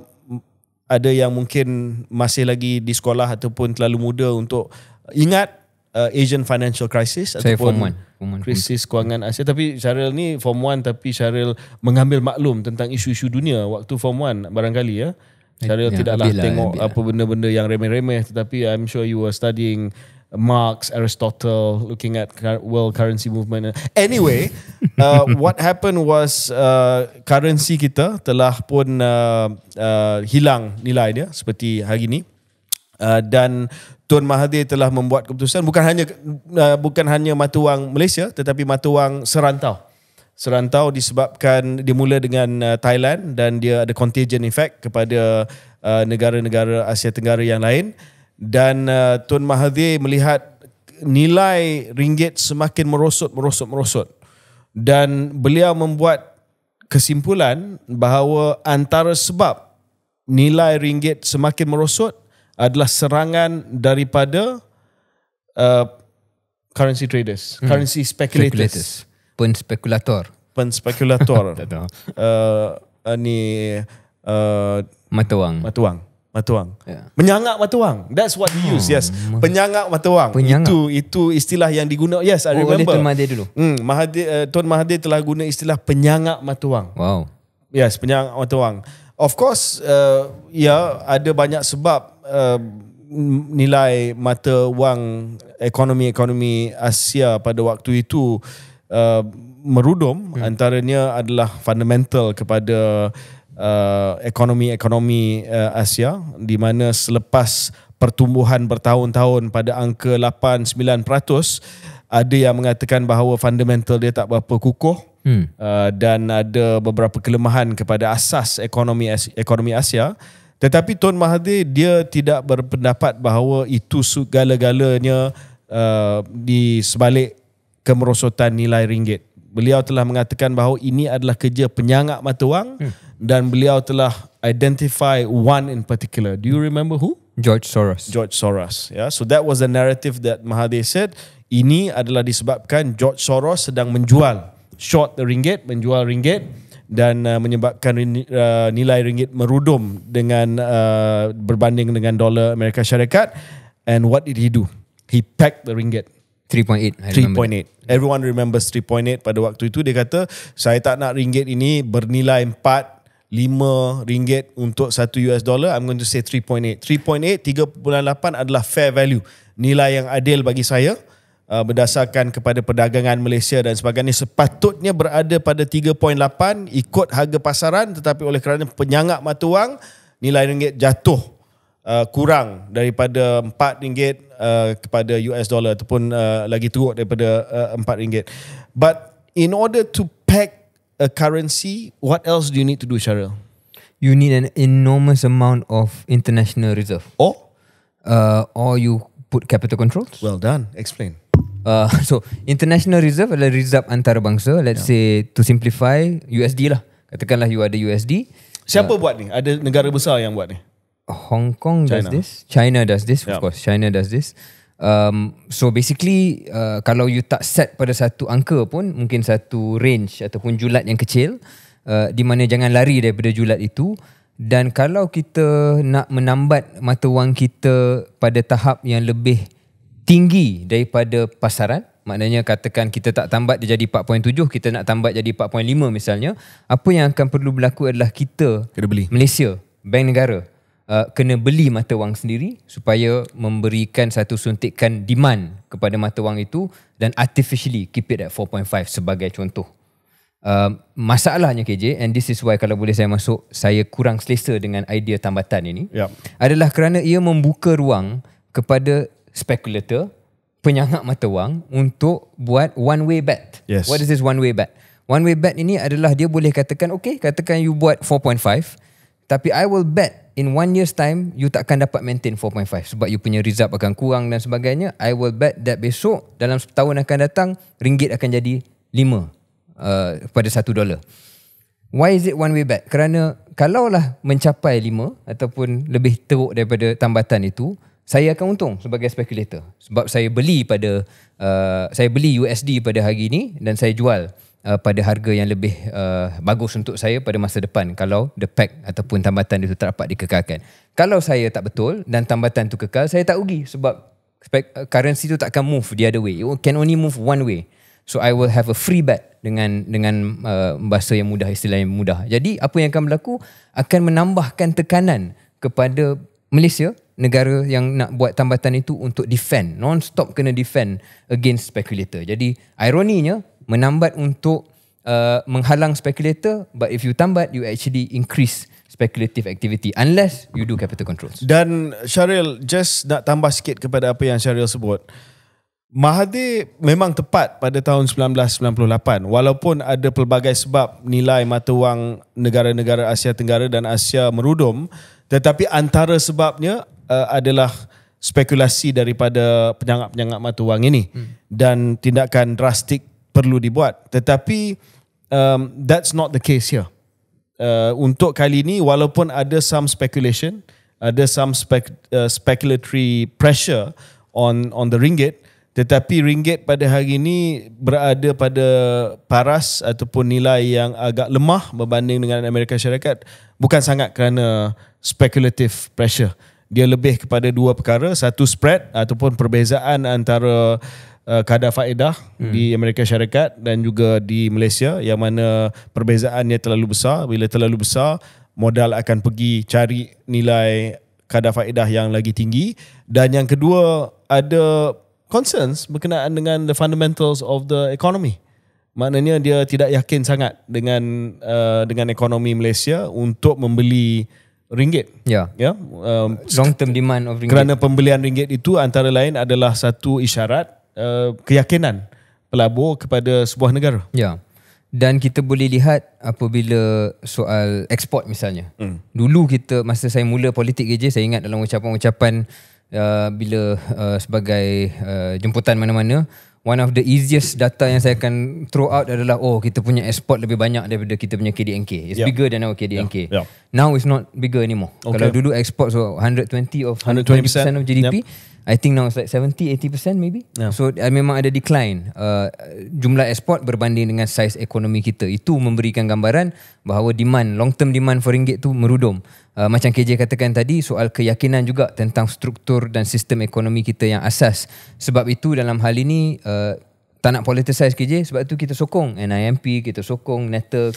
[SPEAKER 2] ada yang mungkin masih lagi di sekolah ataupun terlalu muda untuk ingat uh, Asian Financial Crisis saya ataupun form one. Form one. krisis kewangan Asia. Tapi Syaril ni form 1 tapi Syaril mengambil maklum tentang isu-isu dunia waktu form 1 barangkali ya. Eh, Syaril ya, tidaklah ambillah, tengok ambillah. apa benda-benda yang remeh-remeh tetapi I'm sure you were studying Marx, Aristotle, looking at world currency movement. Anyway, uh, what happened was uh, currency kita telah pun uh, uh, hilang nilai dia seperti hari ini. Uh, dan Tuan Mahathir telah membuat keputusan bukan hanya uh, bukan hanya mata wang Malaysia tetapi mata wang serantau. Serantau disebabkan dimula dengan uh, Thailand dan dia ada contagion effect kepada uh, negara-negara Asia Tenggara yang lain dan uh, Tun Mahathir melihat nilai ringgit semakin merosot merosot merosot dan beliau membuat kesimpulan bahawa antara sebab nilai ringgit semakin merosot adalah serangan daripada uh, currency traders, hmm. currency speculators. speculators. Pun spekulator. Pun spekulator. uh, uh, ni uh, mata wang. Mata wang. Mata wang. Yeah. Menyangak mata wang. That's what he hmm. use. Yes. Hmm. Penyangak mata wang. Penyangak. Itu itu istilah yang diguna. Yes, I remember. Oh, oleh Tuan Mahathir dulu. Hmm, Mahathir, uh, Tuan Mahathir telah guna istilah penyangak mata wang. Wow. Yes, penyangak mata wang. Of course, uh, ya yeah, ada banyak sebab Uh, nilai mata wang ekonomi-ekonomi Asia pada waktu itu uh, merudum hmm. antaranya adalah fundamental kepada uh, ekonomi-ekonomi uh, Asia di mana selepas pertumbuhan bertahun-tahun pada angka 8-9% ada yang mengatakan bahawa fundamental dia tak berapa kukuh hmm. uh, dan ada beberapa kelemahan kepada asas ekonomi ekonomi Asia tetapi Tun Mahathir dia tidak berpendapat bahawa itu segala-galanya uh, di sebalik kemerosotan nilai ringgit. Beliau telah mengatakan bahawa ini adalah kerja penyangak mata wang hmm. dan beliau telah identify one in particular. Do you remember who? George Soros. George Soros. Yeah. So that was the narrative that Mahathir said. Ini adalah disebabkan George Soros sedang menjual short the ringgit, menjual ringgit dan uh, menyebabkan uh, nilai ringgit merudum dengan uh, berbanding dengan dolar Amerika Syarikat and what did he do he packed the ringgit 3.8 3.8 everyone remembers 3.8 pada waktu itu dia kata saya tak nak ringgit ini bernilai 4 5 ringgit untuk satu US dollar i'm going to say 3.8 3.8 3.8 adalah fair value nilai yang adil bagi saya Uh, berdasarkan kepada perdagangan Malaysia dan sebagainya sepatutnya berada pada 3.8 ikut harga pasaran tetapi oleh kerana penyangak mata wang nilai ringgit jatuh uh, kurang daripada 4 ringgit uh, kepada US dollar ataupun uh, lagi teruk daripada uh, 4 ringgit but in order to peg a currency what else do you need to do Cheryl you need an
[SPEAKER 1] enormous amount of international reserve or oh. uh, or you put capital controls well done explain Uh, so international reserve adalah reserve antarabangsa. Let's yeah. say to simplify USD lah. Katakanlah you ada USD. Siapa uh, buat ni? Ada
[SPEAKER 2] negara besar yang buat ni?
[SPEAKER 1] Hong Kong China. does this. China does this of ya. course. China does this. Um, so basically uh, kalau you tak set pada satu angka pun mungkin satu range ataupun julat yang kecil uh, di mana jangan lari daripada julat itu dan kalau kita nak menambat mata wang kita pada tahap yang lebih tinggi daripada pasaran maknanya katakan kita tak tambat dia jadi 4.7 kita nak tambat jadi 4.5 misalnya apa yang akan perlu berlaku adalah kita kena beli Malaysia bank negara uh, kena beli mata wang sendiri supaya memberikan satu suntikan demand kepada mata wang itu dan artificially keep it at 4.5 sebagai contoh Uh, masalahnya KJ and this is why kalau boleh saya masuk saya kurang selesa dengan idea tambatan ini yep. adalah kerana ia membuka ruang kepada speculator, penyangak mata wang untuk buat one way bet. Yes. What is this one way bet? One way bet ini adalah dia boleh katakan, okay, katakan you buat 4.5, tapi I will bet in one year's time, you takkan dapat maintain 4.5 sebab you punya result akan kurang dan sebagainya. I will bet that besok dalam setahun akan datang, ringgit akan jadi 5 uh, pada satu dolar. Why is it one way bet? Kerana kalaulah mencapai 5 ataupun lebih teruk daripada tambatan itu, saya akan untung sebagai speculator sebab saya beli pada uh, saya beli USD pada hari ini dan saya jual uh, pada harga yang lebih uh, bagus untuk saya pada masa depan kalau the pack ataupun tambatan itu tak dapat dikekalkan. Kalau saya tak betul dan tambatan itu kekal, saya tak rugi sebab uh, currency itu tak akan move the other way. It can only move one way. So I will have a free bet dengan dengan uh, bahasa yang mudah istilah yang mudah. Jadi apa yang akan berlaku akan menambahkan tekanan kepada Malaysia negara yang nak buat tambatan itu untuk defend non-stop kena defend against speculator jadi ironinya menambat untuk uh, menghalang speculator but if you tambat you actually increase speculative
[SPEAKER 2] activity unless you do capital controls dan Syaril just nak tambah sikit kepada apa yang Syaril sebut Mahathir memang tepat pada tahun 1998 walaupun ada pelbagai sebab nilai mata wang negara-negara Asia Tenggara dan Asia merudum tetapi antara sebabnya uh, adalah spekulasi daripada penyangak-penyangak mata wang ini hmm. dan tindakan drastik perlu dibuat tetapi um, that's not the case here uh, untuk kali ini walaupun ada some speculation ada some spek, uh, speculatory pressure on on the ringgit tetapi ringgit pada hari ini berada pada paras ataupun nilai yang agak lemah berbanding dengan Amerika Syarikat bukan sangat kerana speculative pressure dia lebih kepada dua perkara satu spread ataupun perbezaan antara uh, kadar faedah hmm. di Amerika Syarikat dan juga di Malaysia yang mana perbezaannya terlalu besar bila terlalu besar modal akan pergi cari nilai kadar faedah yang lagi tinggi dan yang kedua ada concerns berkenaan dengan the fundamentals of the economy maknanya dia tidak yakin sangat dengan uh, dengan ekonomi Malaysia untuk membeli ringgit. Ya. Ya. Um, long term demand of ringgit. Kerana pembelian ringgit itu antara lain adalah satu isyarat uh, keyakinan pelabur kepada sebuah negara. Ya.
[SPEAKER 1] Dan kita boleh lihat apabila soal ekspor misalnya. Hmm. Dulu kita masa saya mula politik kerja saya ingat dalam ucapan-ucapan uh, bila uh, sebagai uh, jemputan mana-mana one of the easiest data yang saya akan throw out adalah oh kita punya export lebih banyak daripada kita punya KDNK. It's yeah. bigger than our KDNK. Yeah. Yeah. Now it's not bigger anymore. Okay. Kalau dulu export so 120 of 120% of GDP. Yep. I think now it's like 70-80% maybe. Yeah. So uh, memang ada decline. Uh, jumlah ekspor berbanding dengan size ekonomi kita. Itu memberikan gambaran bahawa demand, long term demand for ringgit tu merudum. Uh, macam KJ katakan tadi, soal keyakinan juga tentang struktur dan sistem ekonomi kita yang asas. Sebab itu dalam hal ini, uh, tak nak politicize KJ, sebab itu kita sokong NIMP, kita sokong NATO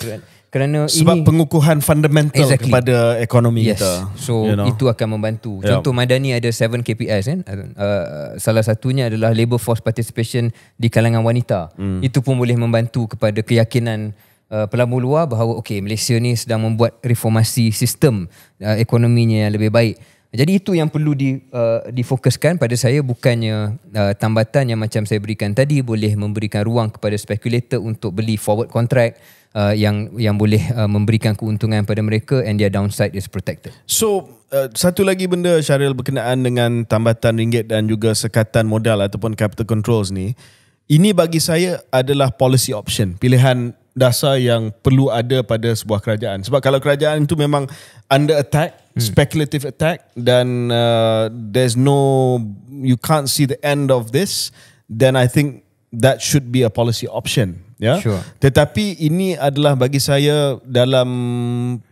[SPEAKER 2] kerana sebab ini, pengukuhan fundamental exactly. kepada ekonomi yes. kita. So you know? itu
[SPEAKER 1] akan membantu. Yep. Contoh Madani ada 7 KPIs kan. Uh, uh, salah satunya adalah labor force participation di kalangan wanita. Mm. Itu pun boleh membantu kepada keyakinan Uh, pelabu luar bahawa okay Malaysia ni sedang membuat reformasi sistem uh, ekonominya yang lebih baik. Jadi itu yang perlu di uh, difokuskan pada saya bukannya uh, tambatan yang macam saya berikan tadi boleh memberikan ruang kepada spekulator untuk beli forward contract uh, yang yang boleh uh, memberikan keuntungan pada mereka and their downside is
[SPEAKER 2] protected. So uh, satu lagi benda Syaril berkenaan dengan tambatan ringgit dan juga sekatan modal ataupun capital controls ni ini bagi saya adalah policy option pilihan dasar yang perlu ada pada sebuah kerajaan sebab kalau kerajaan itu memang under attack hmm. speculative attack dan uh, there's no you can't see the end of this then i think that should be a policy option yeah? sure. tetapi ini adalah bagi saya dalam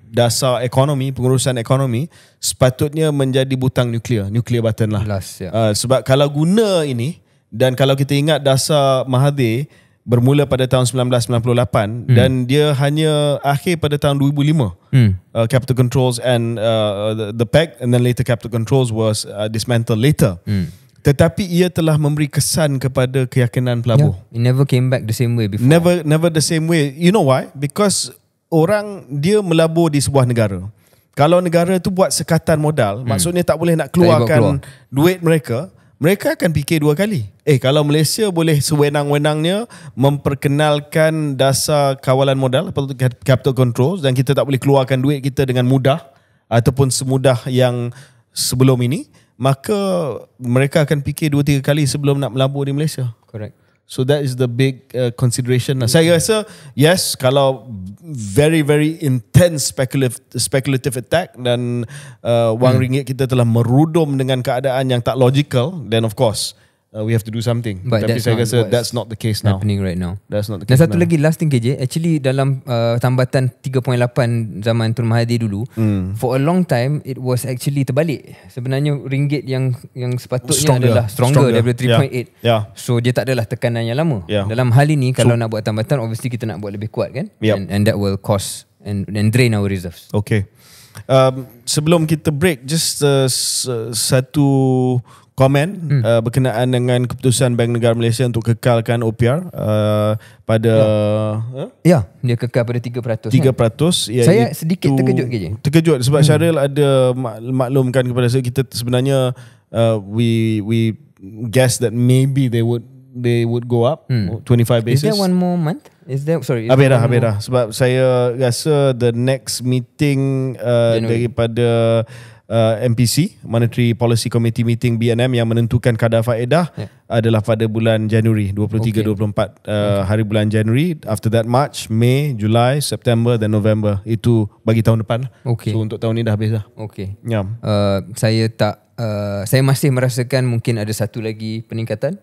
[SPEAKER 2] dasar ekonomi pengurusan ekonomi sepatutnya menjadi butang nuklear nuklear button lah Last, yeah. uh, sebab kalau guna ini dan kalau kita ingat dasar Mahathir bermula pada tahun 1998 hmm. dan dia hanya akhir pada tahun 2005 hmm. uh, capital controls and uh, the, the pack and then later capital controls was uh, dismantled later hmm. tetapi ia telah memberi kesan kepada keyakinan pelabur yeah. it never came back the same way before never never the same way you know why because orang dia melabur di sebuah negara kalau negara tu buat sekatan modal hmm. maksudnya tak boleh nak keluarkan keluar. duit mereka mereka akan fikir dua kali. Eh kalau Malaysia boleh sewenang-wenangnya memperkenalkan dasar kawalan modal atau capital controls dan kita tak boleh keluarkan duit kita dengan mudah ataupun semudah yang sebelum ini, maka mereka akan fikir dua tiga kali sebelum nak melabur di Malaysia. Correct. So that is the big uh, consideration. Okay. Saya rasa, yes, kalau very very intense speculative speculative attack dan uh, wang hmm. ringgit kita telah merudum dengan keadaan yang tak logical, then of course uh, we have to do something. But Tapi saya rasa that's not the case happening now. Happening right now. That's not the case. Dan satu now.
[SPEAKER 1] lagi last thing KJ, actually dalam uh, tambatan 3.8 zaman Tun Mahathir dulu, mm. for a long time it was actually terbalik. Sebenarnya ringgit yang yang sepatutnya stronger. adalah stronger, stronger. daripada 3.8. Yeah. yeah. So dia tak adalah tekanan yang lama. Yeah. Dalam hal ini kalau nak buat tambatan obviously kita nak buat
[SPEAKER 2] lebih kuat kan? Yep. And, and that will cost and and drain our reserves. Okay. Um, sebelum kita break just uh, uh satu komen hmm. uh, berkenaan dengan keputusan Bank Negara Malaysia untuk kekalkan OPR uh, pada ya. Huh? ya dia kekal pada 3% 3% kan? Ya, saya sedikit terkejut ke terkejut sebab hmm. Syaril ada maklumkan kepada saya kita sebenarnya uh, we we guess that maybe they would they would go up hmm. 25 basis is there one
[SPEAKER 1] more month is there sorry is habis dah habis
[SPEAKER 2] sebab saya rasa the next meeting uh, daripada uh, MPC Monetary Policy Committee meeting BNM yang menentukan kadar faedah yeah. adalah pada bulan Januari 23 okay. 24 uh, okay. hari bulan Januari after that March May, July, September dan November itu bagi tahun depan lah. okay. so untuk tahun ini dah habis dah
[SPEAKER 1] okey yeah. uh, saya tak uh, saya masih merasakan mungkin ada satu lagi peningkatan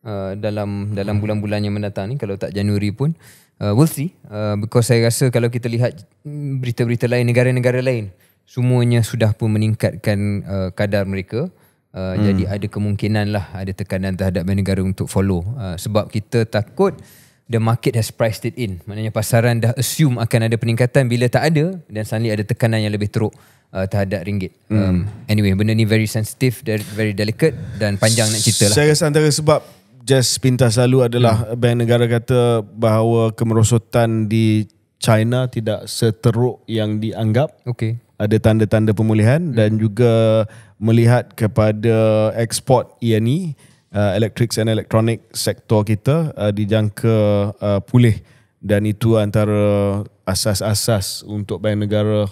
[SPEAKER 1] Uh, dalam dalam hmm. bulan-bulan yang mendatang ni kalau tak Januari pun uh, we'll see uh, because saya rasa kalau kita lihat mm, berita-berita lain negara-negara lain semuanya sudah pun meningkatkan uh, kadar mereka uh, hmm. jadi ada kemungkinan lah ada tekanan terhadap negara untuk follow uh, sebab kita takut the market has priced it in maknanya pasaran dah assume akan ada peningkatan bila tak ada dan suddenly ada tekanan yang lebih teruk uh, terhadap ringgit um, hmm. anyway benda ni very sensitive very delicate dan panjang nak cerita lah saya
[SPEAKER 2] rasa antara sebab just pintas lalu adalah hmm. bank negara kata bahawa kemerosotan di China tidak seteruk yang dianggap okay ada tanda-tanda pemulihan hmm. dan juga melihat kepada ekspor ENE uh, electrics and electronic sektor kita uh, dijangka uh, pulih dan itu antara asas-asas untuk bank negara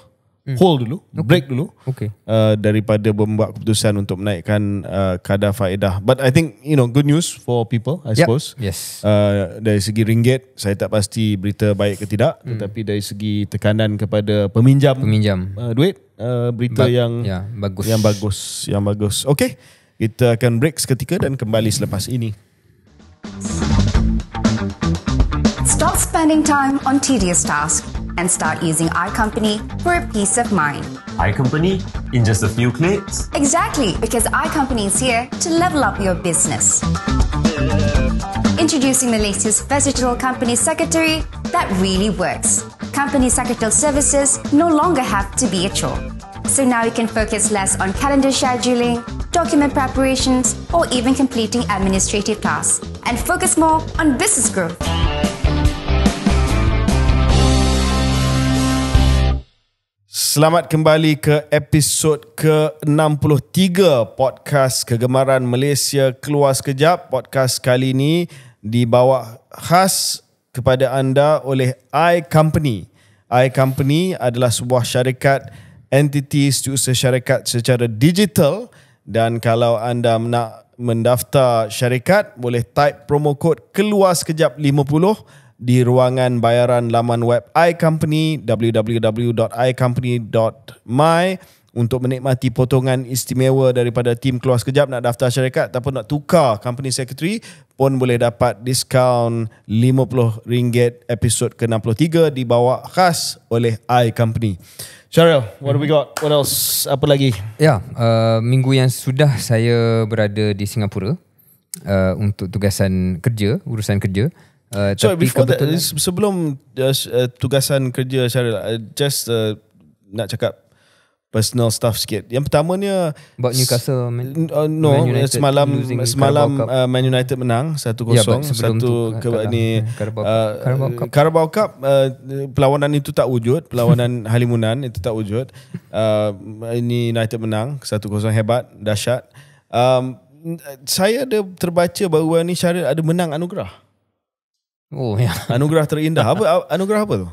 [SPEAKER 2] hmm. hold dulu, okay. break dulu okay. uh, daripada membuat keputusan untuk menaikkan uh, kadar faedah. But I think you know good news for people, I yep. suppose. Yes. Uh, dari segi ringgit, saya tak pasti berita baik ke tidak, hmm. tetapi dari segi tekanan kepada peminjam, peminjam. Uh, duit, uh, berita ba- yang ya, bagus, yang bagus, yang bagus. Okay, kita akan break seketika dan kembali selepas ini. Hmm.
[SPEAKER 3] Stop spending time on tedious tasks and start using iCompany for a peace of mind.
[SPEAKER 2] iCompany
[SPEAKER 1] in just a few clicks?
[SPEAKER 3] Exactly, because iCompany is here to level up your business. Introducing the latest versatile company secretary that really works. Company secretarial services no longer have to be a chore. So now you can focus less on calendar scheduling, document preparations, or even completing administrative tasks and focus more on business growth.
[SPEAKER 2] Selamat kembali ke episod ke-63 podcast kegemaran Malaysia Keluar Sekejap. Podcast kali ini dibawa khas kepada anda oleh iCompany. iCompany adalah sebuah syarikat entiti setiausaha syarikat secara digital dan kalau anda nak mendaftar syarikat boleh type promo code keluar sekejap 50 di ruangan bayaran laman web iCompany www.icompany.my untuk menikmati potongan istimewa daripada tim keluar sekejap nak daftar syarikat ataupun nak tukar company secretary pun boleh dapat diskaun RM50 episod ke-63 dibawa khas oleh iCompany. Cheryl, what do we got? What else? Apa lagi? Ya, yeah, uh, minggu yang sudah saya berada di Singapura
[SPEAKER 1] uh, untuk tugasan kerja, urusan kerja. Uh, so before that, lah.
[SPEAKER 2] sebelum uh, uh, tugasan kerja Syaril, uh, just uh, nak cakap personal stuff sikit. Yang pertamanya... About Newcastle? Man, uh, no, Man United semalam, semalam uh, Man United menang 1-0. Yeah, satu ke, ke, ni, Carabao, Carabao Cup. Uh, Cup uh, pelawanan itu tak wujud. Pelawanan Halimunan itu tak wujud. Uh, ini United menang 1-0. Hebat, dahsyat. Um, saya ada terbaca bahawa ni Syaril ada menang anugerah. Oh ya. Anugerah terindah. Apa anugerah apa tu?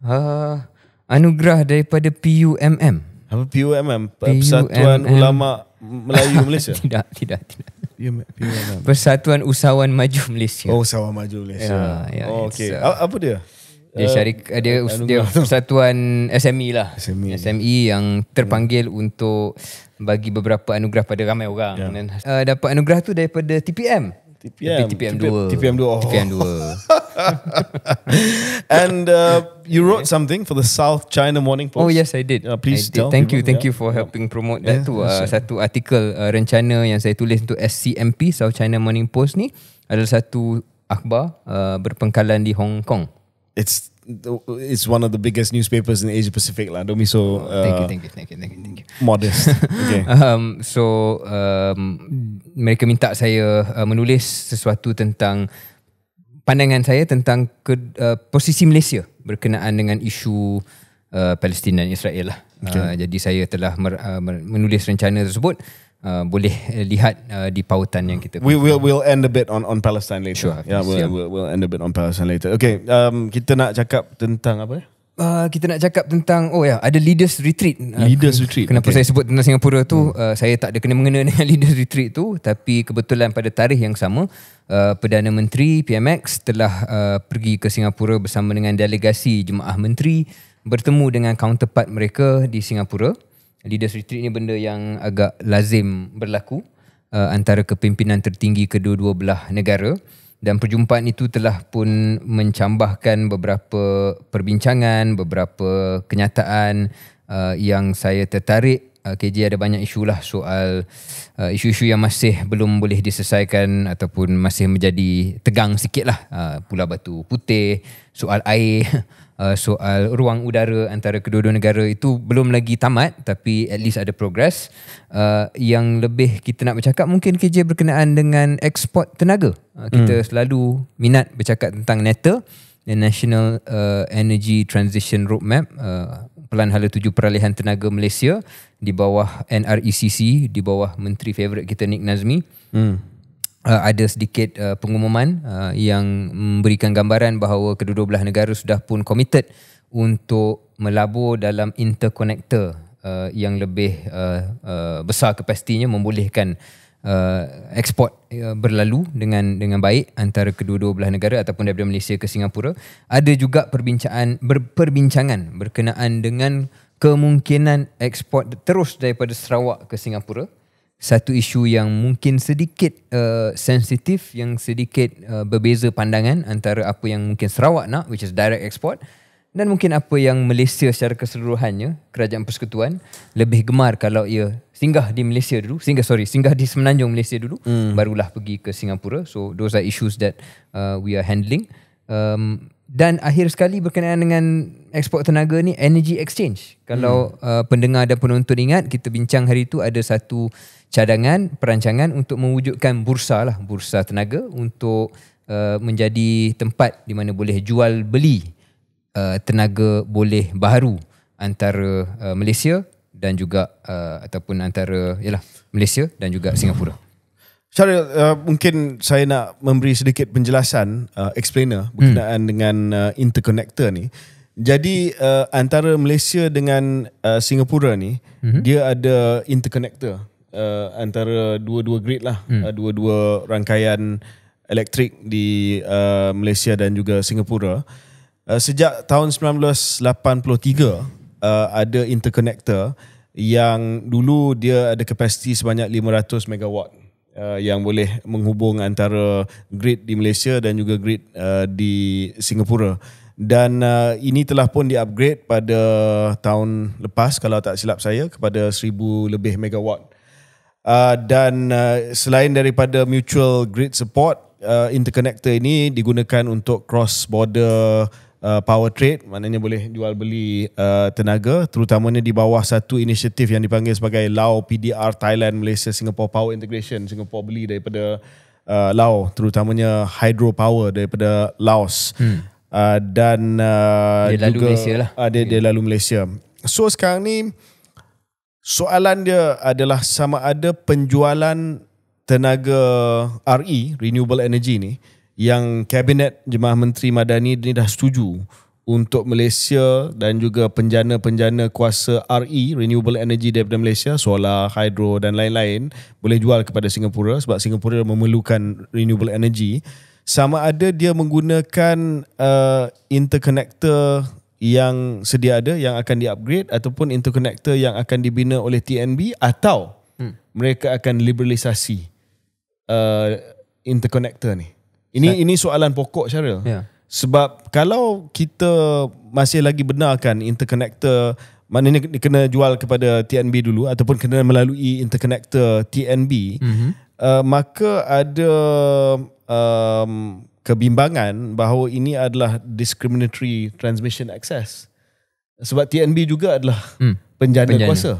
[SPEAKER 1] Uh, anugerah daripada PUMM. Apa PUMM? Persatuan Ulama Melayu Malaysia. tidak, tidak,
[SPEAKER 2] tidak. PUMM.
[SPEAKER 1] Persatuan Usahawan Maju Malaysia. Oh, Usahawan Maju Malaysia. Ya, ya. Oh, okay. uh, apa dia? Dia eh, syarikat dia, dia persatuan SME lah. SME, SME yang terpanggil hmm. untuk bagi beberapa anugerah pada ramai orang. Yeah. Dan uh, dapat anugerah tu daripada TPM.
[SPEAKER 2] TPM. TPM2. TPM2. Oh. TPM2. and uh, you wrote yeah. something for the South China Morning Post. Oh yes, I did. Uh, please I did. tell. Thank people, you, thank yeah. you for
[SPEAKER 1] helping promote yeah. that too. Uh, satu artikel uh, rencana yang saya tulis untuk SCMP South China Morning Post ni adalah satu akhbar uh, berpengkalan di Hong Kong. It's
[SPEAKER 2] it's one of the biggest newspapers in Asia Pacific lah. Don't be so oh, uh, thank you, thank you, thank you, thank you, thank you. Modest. okay. Um, so um, mereka minta saya uh,
[SPEAKER 1] menulis sesuatu tentang pandangan saya tentang ke, uh, posisi Malaysia berkenaan dengan isu uh, Palestin dan Israel lah. Okay. Uh, jadi saya telah mer, uh, menulis rencana tersebut uh, boleh eh, lihat uh, di pautan yang kita we will we'll
[SPEAKER 2] end a bit on on Palestine later sure, yeah we'll, we'll we'll end a bit on Palestine later okay um kita nak cakap tentang apa
[SPEAKER 1] Uh, kita nak cakap tentang oh ya yeah, ada leaders retreat uh, leaders uh, retreat kenapa okay. saya sebut tentang Singapura tu hmm. uh, saya tak ada kena mengena dengan leaders retreat tu tapi kebetulan pada tarikh yang sama uh, perdana menteri PMX telah uh, pergi ke Singapura bersama dengan delegasi jemaah menteri bertemu dengan counterpart mereka di Singapura Leaders retreat ni benda yang agak lazim berlaku uh, antara kepimpinan tertinggi kedua-dua belah negara dan perjumpaan itu telah pun mencambahkan beberapa perbincangan, beberapa kenyataan uh, yang saya tertarik. Uh, KJ ada banyak isu lah soal uh, isu-isu yang masih belum boleh diselesaikan ataupun masih menjadi tegang sikit lah. Uh, Pulau Batu Putih, soal air. uh, soal ruang udara antara kedua-dua negara itu belum lagi tamat tapi at least ada progress uh, yang lebih kita nak bercakap mungkin KJ berkenaan dengan ekspor tenaga uh, kita hmm. selalu minat bercakap tentang NETA the National uh, Energy Transition Roadmap uh, pelan hala tujuh peralihan tenaga Malaysia di bawah NRECC di bawah menteri favorite kita Nick Nazmi hmm uh, ada sedikit uh, pengumuman uh, yang memberikan gambaran bahawa kedua-dua belah negara sudah pun committed untuk melabur dalam interconnector uh, yang lebih uh, uh, besar kapasitinya membolehkan Uh, ekspor uh, berlalu dengan dengan baik antara kedua-dua belah negara ataupun daripada Malaysia ke Singapura ada juga perbincangan berperbincangan berkenaan dengan kemungkinan ekspor terus daripada Sarawak ke Singapura satu isu yang mungkin sedikit uh, sensitif yang sedikit uh, berbeza pandangan antara apa yang mungkin Sarawak nak which is direct export dan mungkin apa yang Malaysia secara keseluruhannya kerajaan persekutuan lebih gemar kalau ia singgah di Malaysia dulu singgah sorry singgah di semenanjung Malaysia dulu hmm. barulah pergi ke Singapura so those are issues that uh, we are handling um, dan akhir sekali berkenaan dengan ekspor tenaga ni energy exchange kalau hmm. uh, pendengar dan penonton ingat kita bincang hari tu ada satu cadangan perancangan untuk mewujudkan bursa lah bursa tenaga untuk uh, menjadi tempat di mana boleh jual beli uh, tenaga boleh baru antara uh, Malaysia dan juga uh, ataupun antara yalah Malaysia dan juga Singapura.
[SPEAKER 2] Sorry uh, mungkin saya nak memberi sedikit penjelasan uh, explainer berkenaan hmm. dengan uh, interconnector ni. Jadi uh, antara Malaysia dengan uh, Singapura ni mm-hmm. dia ada interconnector uh, antara dua-dua grid lah, hmm. uh, dua-dua rangkaian elektrik di uh, Malaysia dan juga Singapura. Uh, sejak tahun 1983 uh, ada interconnector yang dulu dia ada kapasiti sebanyak 500 megawatt uh, yang boleh menghubung antara grid di Malaysia dan juga grid uh, di Singapura. Dan uh, ini telah pun diupgrade pada tahun lepas kalau tak silap saya kepada 1000 lebih megawatt. Uh, dan uh, selain daripada mutual grid support uh, interconnector ini digunakan untuk cross border uh, power trade maknanya boleh jual beli uh, tenaga terutamanya di bawah satu inisiatif yang dipanggil sebagai Lao PDR Thailand Malaysia Singapore Power Integration Singapore beli daripada uh, Lao terutamanya hydro power daripada Laos hmm. uh, dan uh, dia lalu juga Malaysia lah. uh, dia, dia hmm. lalu Malaysia so sekarang ni Soalan dia adalah sama ada penjualan tenaga RE, Renewable Energy ni, yang Kabinet Jemaah Menteri Madani ni dah setuju untuk Malaysia dan juga penjana-penjana kuasa RE, Renewable Energy daripada Malaysia, solar, hydro dan lain-lain, boleh jual kepada Singapura sebab Singapura memerlukan renewable energy. Sama ada dia menggunakan uh, interconnector yang sedia ada yang akan diupgrade ataupun interconnector yang akan dibina oleh TNB atau hmm. mereka akan liberalisasi uh, interconnector ni. Ini Sat. ini soalan pokok Syaril. Ya. Yeah. Sebab kalau kita masih lagi benarkan interconnector maknanya kena jual kepada TNB dulu ataupun kena melalui interconnector TNB, mm-hmm. uh, maka ada um, kebimbangan bahawa ini adalah discriminatory transmission access sebab TNB juga adalah hmm. penjana, penjana kuasa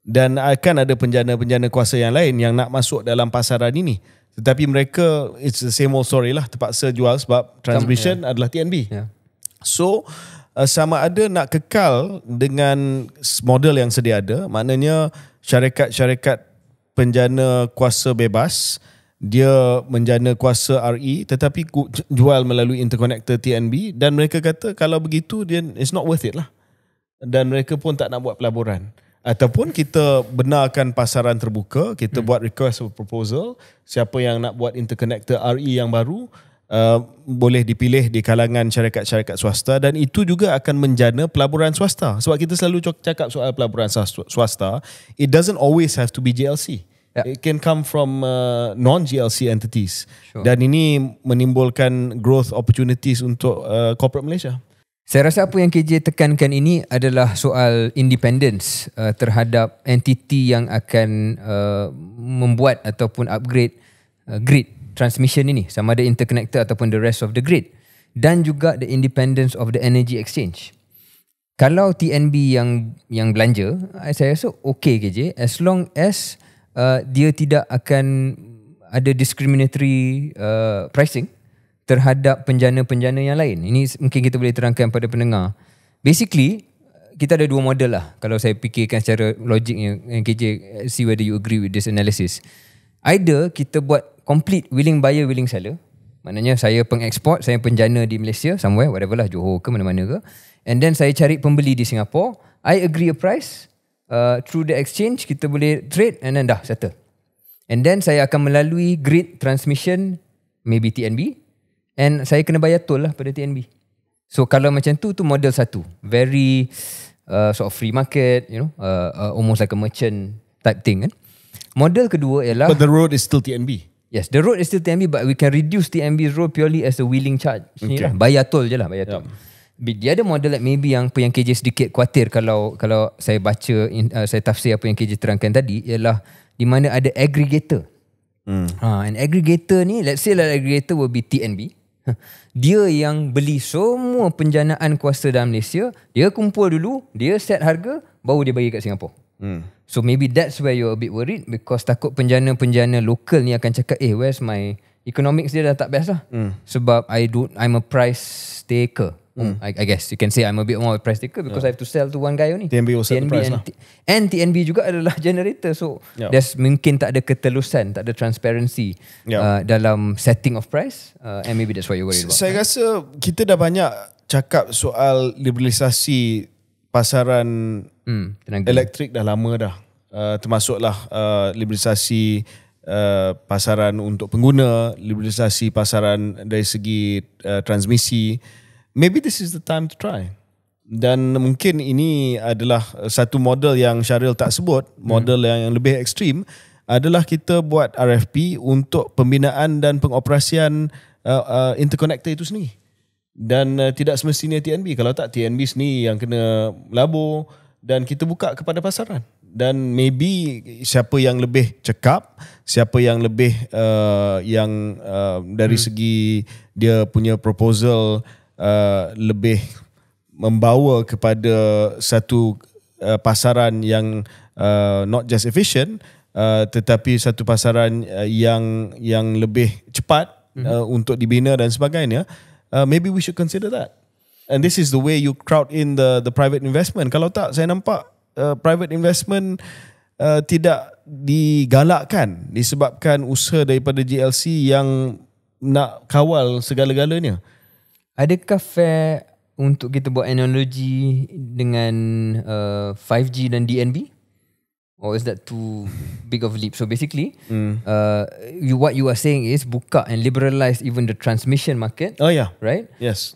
[SPEAKER 2] dan akan ada penjana-penjana kuasa yang lain yang nak masuk dalam pasaran ini tetapi mereka it's the same old story lah terpaksa jual sebab transmission yeah. adalah TNB yeah. so uh, sama ada nak kekal dengan model yang sedia ada maknanya syarikat-syarikat penjana kuasa bebas dia menjana kuasa RE tetapi jual melalui interconnector TNB dan mereka kata kalau begitu dia it's not worth it lah dan mereka pun tak nak buat pelaburan ataupun kita benarkan pasaran terbuka kita hmm. buat request for proposal siapa yang nak buat interconnector RE yang baru Uh, boleh dipilih di kalangan syarikat-syarikat swasta dan itu juga akan menjana pelaburan swasta sebab kita selalu cakap soal pelaburan swasta it doesn't always have to be JLC yeah. it can come from uh, non GLC entities sure. dan ini menimbulkan growth opportunities untuk uh, corporate Malaysia
[SPEAKER 1] saya rasa apa yang KJ tekankan ini adalah soal independence uh, terhadap entiti yang akan uh, membuat ataupun upgrade uh, grid transmission ini sama ada interconnector ataupun the rest of the grid dan juga the independence of the energy exchange. Kalau TNB yang yang belanja, saya rasa okay KJ as long as uh, Uh, dia tidak akan ada discriminatory uh, pricing terhadap penjana-penjana yang lain. Ini mungkin kita boleh terangkan pada pendengar. Basically, kita ada dua model lah kalau saya fikirkan secara logiknya yang KJ eh, see whether you agree with this analysis. Either kita buat complete willing buyer, willing seller. Maknanya saya pengeksport, saya penjana di Malaysia somewhere, whatever lah, Johor ke mana-mana ke. And then saya cari pembeli di Singapura. I agree a price, uh, through the exchange kita boleh trade and then dah settle. And then saya akan melalui grid transmission maybe TNB and saya kena bayar toll lah pada TNB. So kalau macam tu tu model satu. Very uh, sort of free market, you know, uh, uh, almost like a merchant type thing kan. Model kedua ialah But the road is still TNB. Yes, the road is still TNB but we can reduce TNB's road purely as a wheeling charge. Okay. bayar tol je lah, bayar tol. Yep dia ada model like maybe yang apa yang KJ sedikit kuatir kalau kalau saya baca in, uh, saya tafsir apa yang KJ terangkan tadi ialah di mana ada aggregator. Hmm. Ha, and aggregator ni let's say lah aggregator will be TNB. Dia yang beli semua penjanaan kuasa dalam Malaysia, dia kumpul dulu, dia set harga, baru dia bagi kat Singapura. Hmm. So maybe that's where you're a bit worried because takut penjana-penjana lokal ni akan cakap, eh where's my economics dia dah tak best lah. Hmm. Sebab I do, I'm a price taker. Mm. I, I guess you can say I'm a bit more practical because yeah. I have to sell to one guy only. TNB will set TNB the price lah. And TNB juga adalah generator. So yeah. there's mungkin tak ada ketelusan, tak ada transparency yeah. uh, dalam
[SPEAKER 2] setting of price.
[SPEAKER 1] Uh, and maybe that's what you worry. about. Saya
[SPEAKER 2] rasa kita dah banyak cakap soal liberalisasi pasaran mm, elektrik dah lama dah. Uh, termasuklah uh, liberalisasi Uh, pasaran untuk pengguna, liberalisasi pasaran dari segi uh, transmisi, maybe this is the time to try. Dan mungkin ini adalah uh, satu model yang Syaril tak sebut, hmm. model hmm. yang lebih ekstrim adalah kita buat RFP untuk pembinaan dan pengoperasian uh, uh, interconnector itu sendiri. Dan uh, tidak semestinya TNB. Kalau tak TNB ni yang kena labur dan kita buka kepada pasaran. Dan maybe siapa yang lebih cekap, siapa yang lebih uh, yang uh, dari hmm. segi dia punya proposal Uh, lebih membawa kepada satu uh, pasaran yang uh, not just efficient uh, tetapi satu pasaran uh, yang yang lebih cepat mm-hmm. untuk dibina dan sebagainya uh, maybe we should consider that and this is the way you crowd in the the private investment kalau tak saya nampak uh, private investment uh, tidak digalakkan disebabkan usaha daripada GLC yang nak kawal segala-galanya. Adakah fair untuk kita
[SPEAKER 1] buat analogi dengan uh, 5G dan DNB? Or is that too big of a leap? So basically, mm. uh, you, what you are saying is buka and liberalize even the transmission market. Oh yeah. Right? Yes.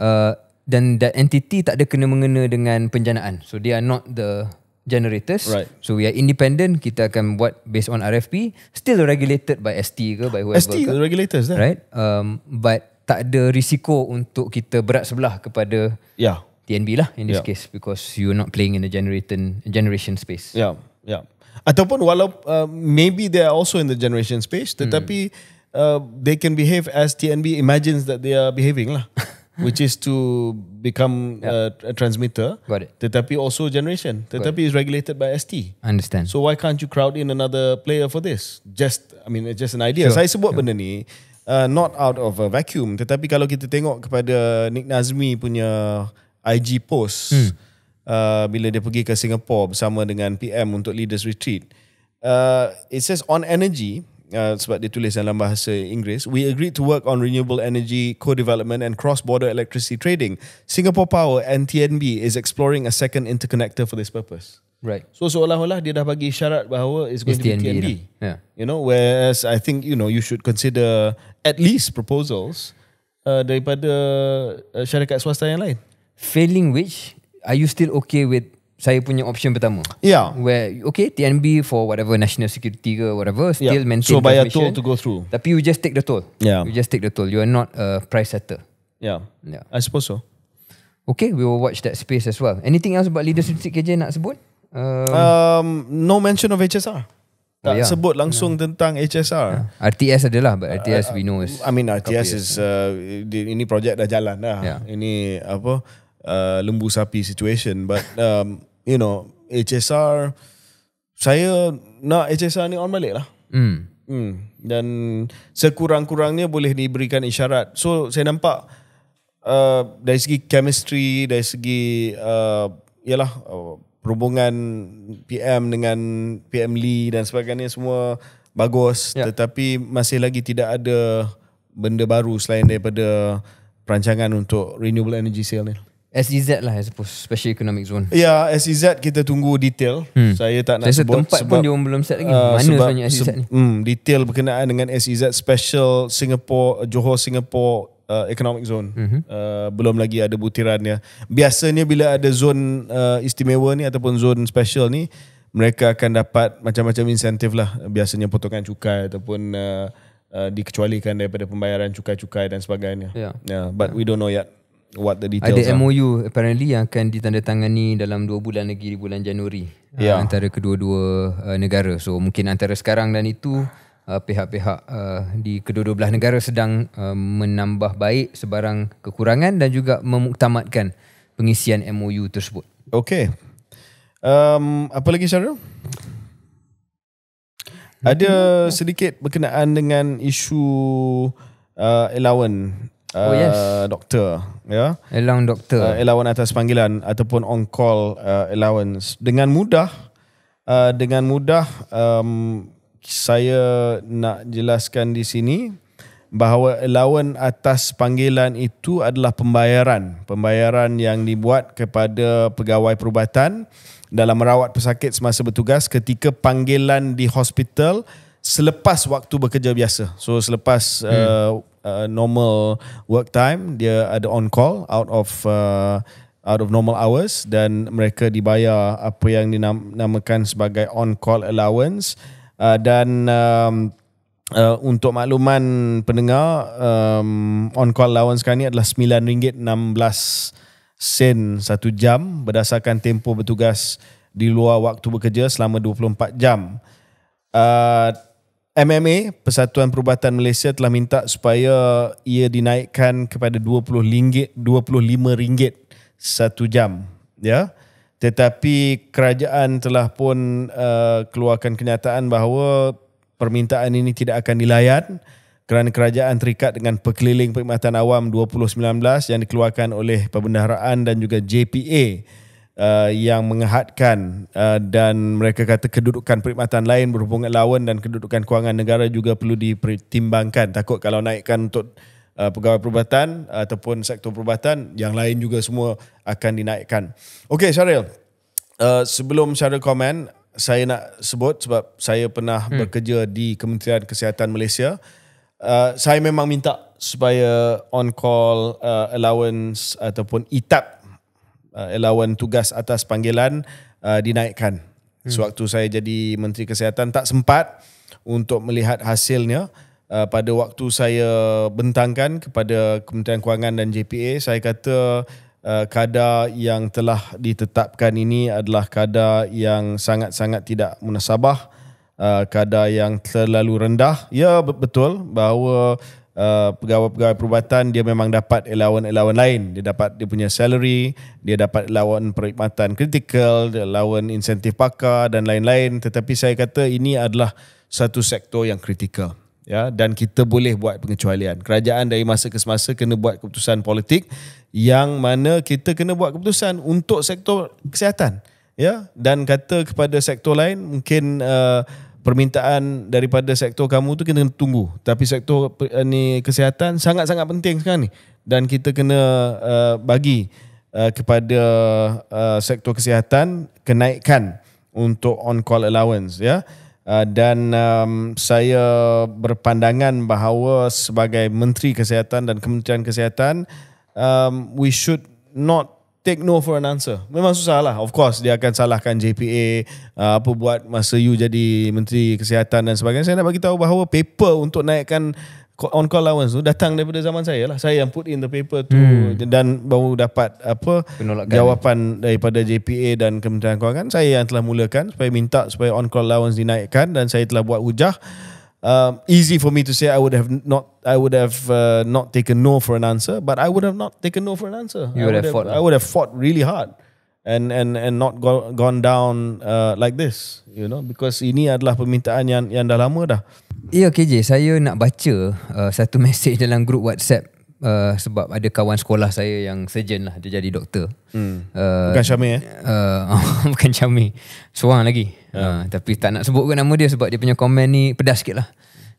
[SPEAKER 1] Dan uh, that entity tak ada kena-mengena dengan penjanaan. So they are not the generators. Right. So we are independent. Kita akan buat based on RFP. Still regulated by ST ke, by whoever ST, ke. the regulators. Then. Eh? Right? Um, but tak ada risiko untuk kita berat sebelah kepada yeah. TNB lah in this yeah. case because you're not playing in the generation generation space. Yeah. Yeah.
[SPEAKER 2] Ataupun walau uh, maybe they are also in the generation space tetapi hmm. uh, they can behave as TNB imagines that they are behaving lah which is to become yeah. Uh, a, a transmitter Got it. tetapi also generation tetapi is regulated by ST. Understand. So why can't you crowd in another player for this? Just I mean it's just an idea. Sure. Saya sebut sure. benda ni uh, not out of a vacuum tetapi kalau kita tengok kepada Nick Nazmi punya IG post hmm. uh, bila dia pergi ke Singapore bersama dengan PM untuk leaders retreat uh, it says on energy uh, sebab dia tulis dalam bahasa Inggeris we agreed to work on renewable energy co-development and cross-border electricity trading Singapore Power and TNB is exploring a second interconnector for this purpose Right. So seolah-olah dia dah bagi syarat bahawa it's going it's to be TNB. TNB. Lah. Yeah. You know, whereas I think you know you should consider at least proposals uh, daripada uh, syarikat swasta yang lain. Failing which, are you still okay with saya punya option pertama?
[SPEAKER 1] Yeah. Where okay TNB for whatever national security or whatever ya. still yeah. maintain. So by a toll to go through. Tapi you just take the toll. Yeah. You just take the toll. You are not a price setter. Yeah. Yeah. I suppose so. Okay, we will watch that space as well. Anything else about leadership
[SPEAKER 2] KJ nak sebut? Um, um no mention of HSR tak yeah. sebut langsung yeah. tentang HSR. Yeah.
[SPEAKER 1] RTS adalah, but RTS uh, we uh, know is. I
[SPEAKER 2] mean RTS is uh, ini projek dah jalan dah. Yeah. Ini apa uh, lembu sapi situation, but um, you know HSR saya nak HSR ni on balik lah. Mm. Mm. Dan sekurang-kurangnya boleh diberikan isyarat. So saya nampak uh, dari segi chemistry, dari segi uh, ialah. Uh, perhubungan PM dengan PM Lee dan sebagainya semua bagus yeah. tetapi masih lagi tidak ada benda baru selain daripada perancangan untuk renewable energy sale ni. SEZ lah I suppose special economic zone. Ya, yeah, SEZ kita tunggu detail. Hmm. Saya tak nak Saya sebut tempat sebab, pun dia belum set lagi. Uh, Mana sebab, sebenarnya e SEZ ni? Hmm, detail berkenaan dengan SEZ special Singapore Johor Singapore uh, economic zone. Mm-hmm. Uh, belum lagi ada butirannya. Biasanya bila ada zon uh, istimewa ni ataupun zon special ni, mereka akan dapat macam-macam insentif lah. Biasanya potongan cukai ataupun uh, uh, dikecualikan daripada pembayaran cukai-cukai dan sebagainya. Yeah. yeah but yeah. we don't know yet what the details ada are. Ada
[SPEAKER 1] MOU apparently yang akan ditandatangani dalam dua bulan lagi di bulan Januari yeah. uh, antara kedua-dua uh, negara. So mungkin antara sekarang dan itu... Uh uh, pihak-pihak uh, di kedua-dua belah negara sedang uh, menambah baik sebarang kekurangan dan juga memuktamadkan pengisian
[SPEAKER 2] MOU tersebut. Okey. Um, apa lagi Syarul? Ada lah. sedikit berkenaan dengan isu uh, elawan uh, oh, yes. Uh, doktor. ya. Elawan doktor. Uh, elawan atas panggilan ataupun on-call uh, allowance. Dengan mudah, uh, dengan mudah um, saya nak jelaskan di sini bahawa lawan atas panggilan itu adalah pembayaran pembayaran yang dibuat kepada pegawai perubatan dalam merawat pesakit semasa bertugas ketika panggilan di hospital selepas waktu bekerja biasa so selepas hmm. uh, uh, normal work time dia ada on call out of uh, out of normal hours dan mereka dibayar apa yang dinamakan sebagai on call allowance Uh, dan um, uh, untuk makluman pendengar um, on call lawan sekarang ni adalah RM9.16 sen satu jam berdasarkan tempoh bertugas di luar waktu bekerja selama 24 jam. Uh, MMA Persatuan Perubatan Malaysia telah minta supaya ia dinaikkan kepada RM20 RM25 satu jam ya. Tetapi kerajaan telah pun uh, keluarkan kenyataan bahawa permintaan ini tidak akan dilayan kerana kerajaan terikat dengan perkeliling perkhidmatan awam 2019 yang dikeluarkan oleh pembendaharaan dan juga JPA uh, yang mengahadkan uh, dan mereka kata kedudukan perkhidmatan lain berhubungan lawan dan kedudukan kewangan negara juga perlu dipertimbangkan. Takut kalau naikkan untuk uh, pegawai perubatan uh, ataupun sektor perubatan yang lain juga semua akan dinaikkan. Okey Syaril. Uh, sebelum Syaril komen, saya nak sebut sebab saya pernah hmm. bekerja di Kementerian Kesihatan Malaysia. Uh, saya memang minta supaya on call uh, allowance ataupun ITAP e uh, allowance tugas atas panggilan uh, dinaikkan. Hmm. Sewaktu saya jadi Menteri Kesihatan tak sempat untuk melihat hasilnya. Uh, pada waktu saya bentangkan kepada Kementerian Kewangan dan JPA saya kata uh, kadar yang telah ditetapkan ini adalah kadar yang sangat-sangat tidak munasabah uh, kadar yang terlalu rendah ya betul bahawa Uh, pegawai-pegawai perubatan dia memang dapat allowance-allowance lain dia dapat dia punya salary dia dapat allowance perkhidmatan kritikal allowance insentif pakar dan lain-lain tetapi saya kata ini adalah satu sektor yang kritikal ya dan kita boleh buat pengecualian kerajaan dari masa ke semasa kena buat keputusan politik yang mana kita kena buat keputusan untuk sektor kesihatan ya dan kata kepada sektor lain mungkin uh, permintaan daripada sektor kamu tu kena tunggu tapi sektor uh, ni kesihatan sangat-sangat penting sekarang ni dan kita kena uh, bagi uh, kepada uh, sektor kesihatan kenaikan untuk on call allowance ya yeah. Uh, dan um, saya berpandangan bahawa sebagai menteri kesihatan dan kementerian kesihatan um we should not take no for an answer memang susah lah of course dia akan salahkan JPA uh, apa buat masa you jadi menteri kesihatan dan sebagainya saya nak bagi tahu bahawa paper untuk naikkan on call allowance tu datang daripada zaman saya lah saya yang put in the paper tu hmm. dan baru dapat apa Penolakkan. jawapan daripada JPA dan Kementerian Kewangan saya yang telah mulakan supaya minta supaya on call allowance dinaikkan dan saya telah buat ujah um, easy for me to say I would have not I would have uh, not taken no for an answer but I would have not taken no for an answer I would have, have fought lah. I would have fought really hard and and and not go, gone down uh, like this you know because ini adalah permintaan yang yang dah lama dah Ya KJ, saya nak baca uh, satu mesej
[SPEAKER 1] dalam grup WhatsApp uh, sebab ada kawan sekolah saya yang surgeon lah, dia jadi doktor. Hmm. Uh, bukan Syamir eh? Uh, bukan Syamir, seorang lagi. Yeah. Uh, tapi tak nak sebutkan nama dia sebab dia punya komen ni pedas sikit lah.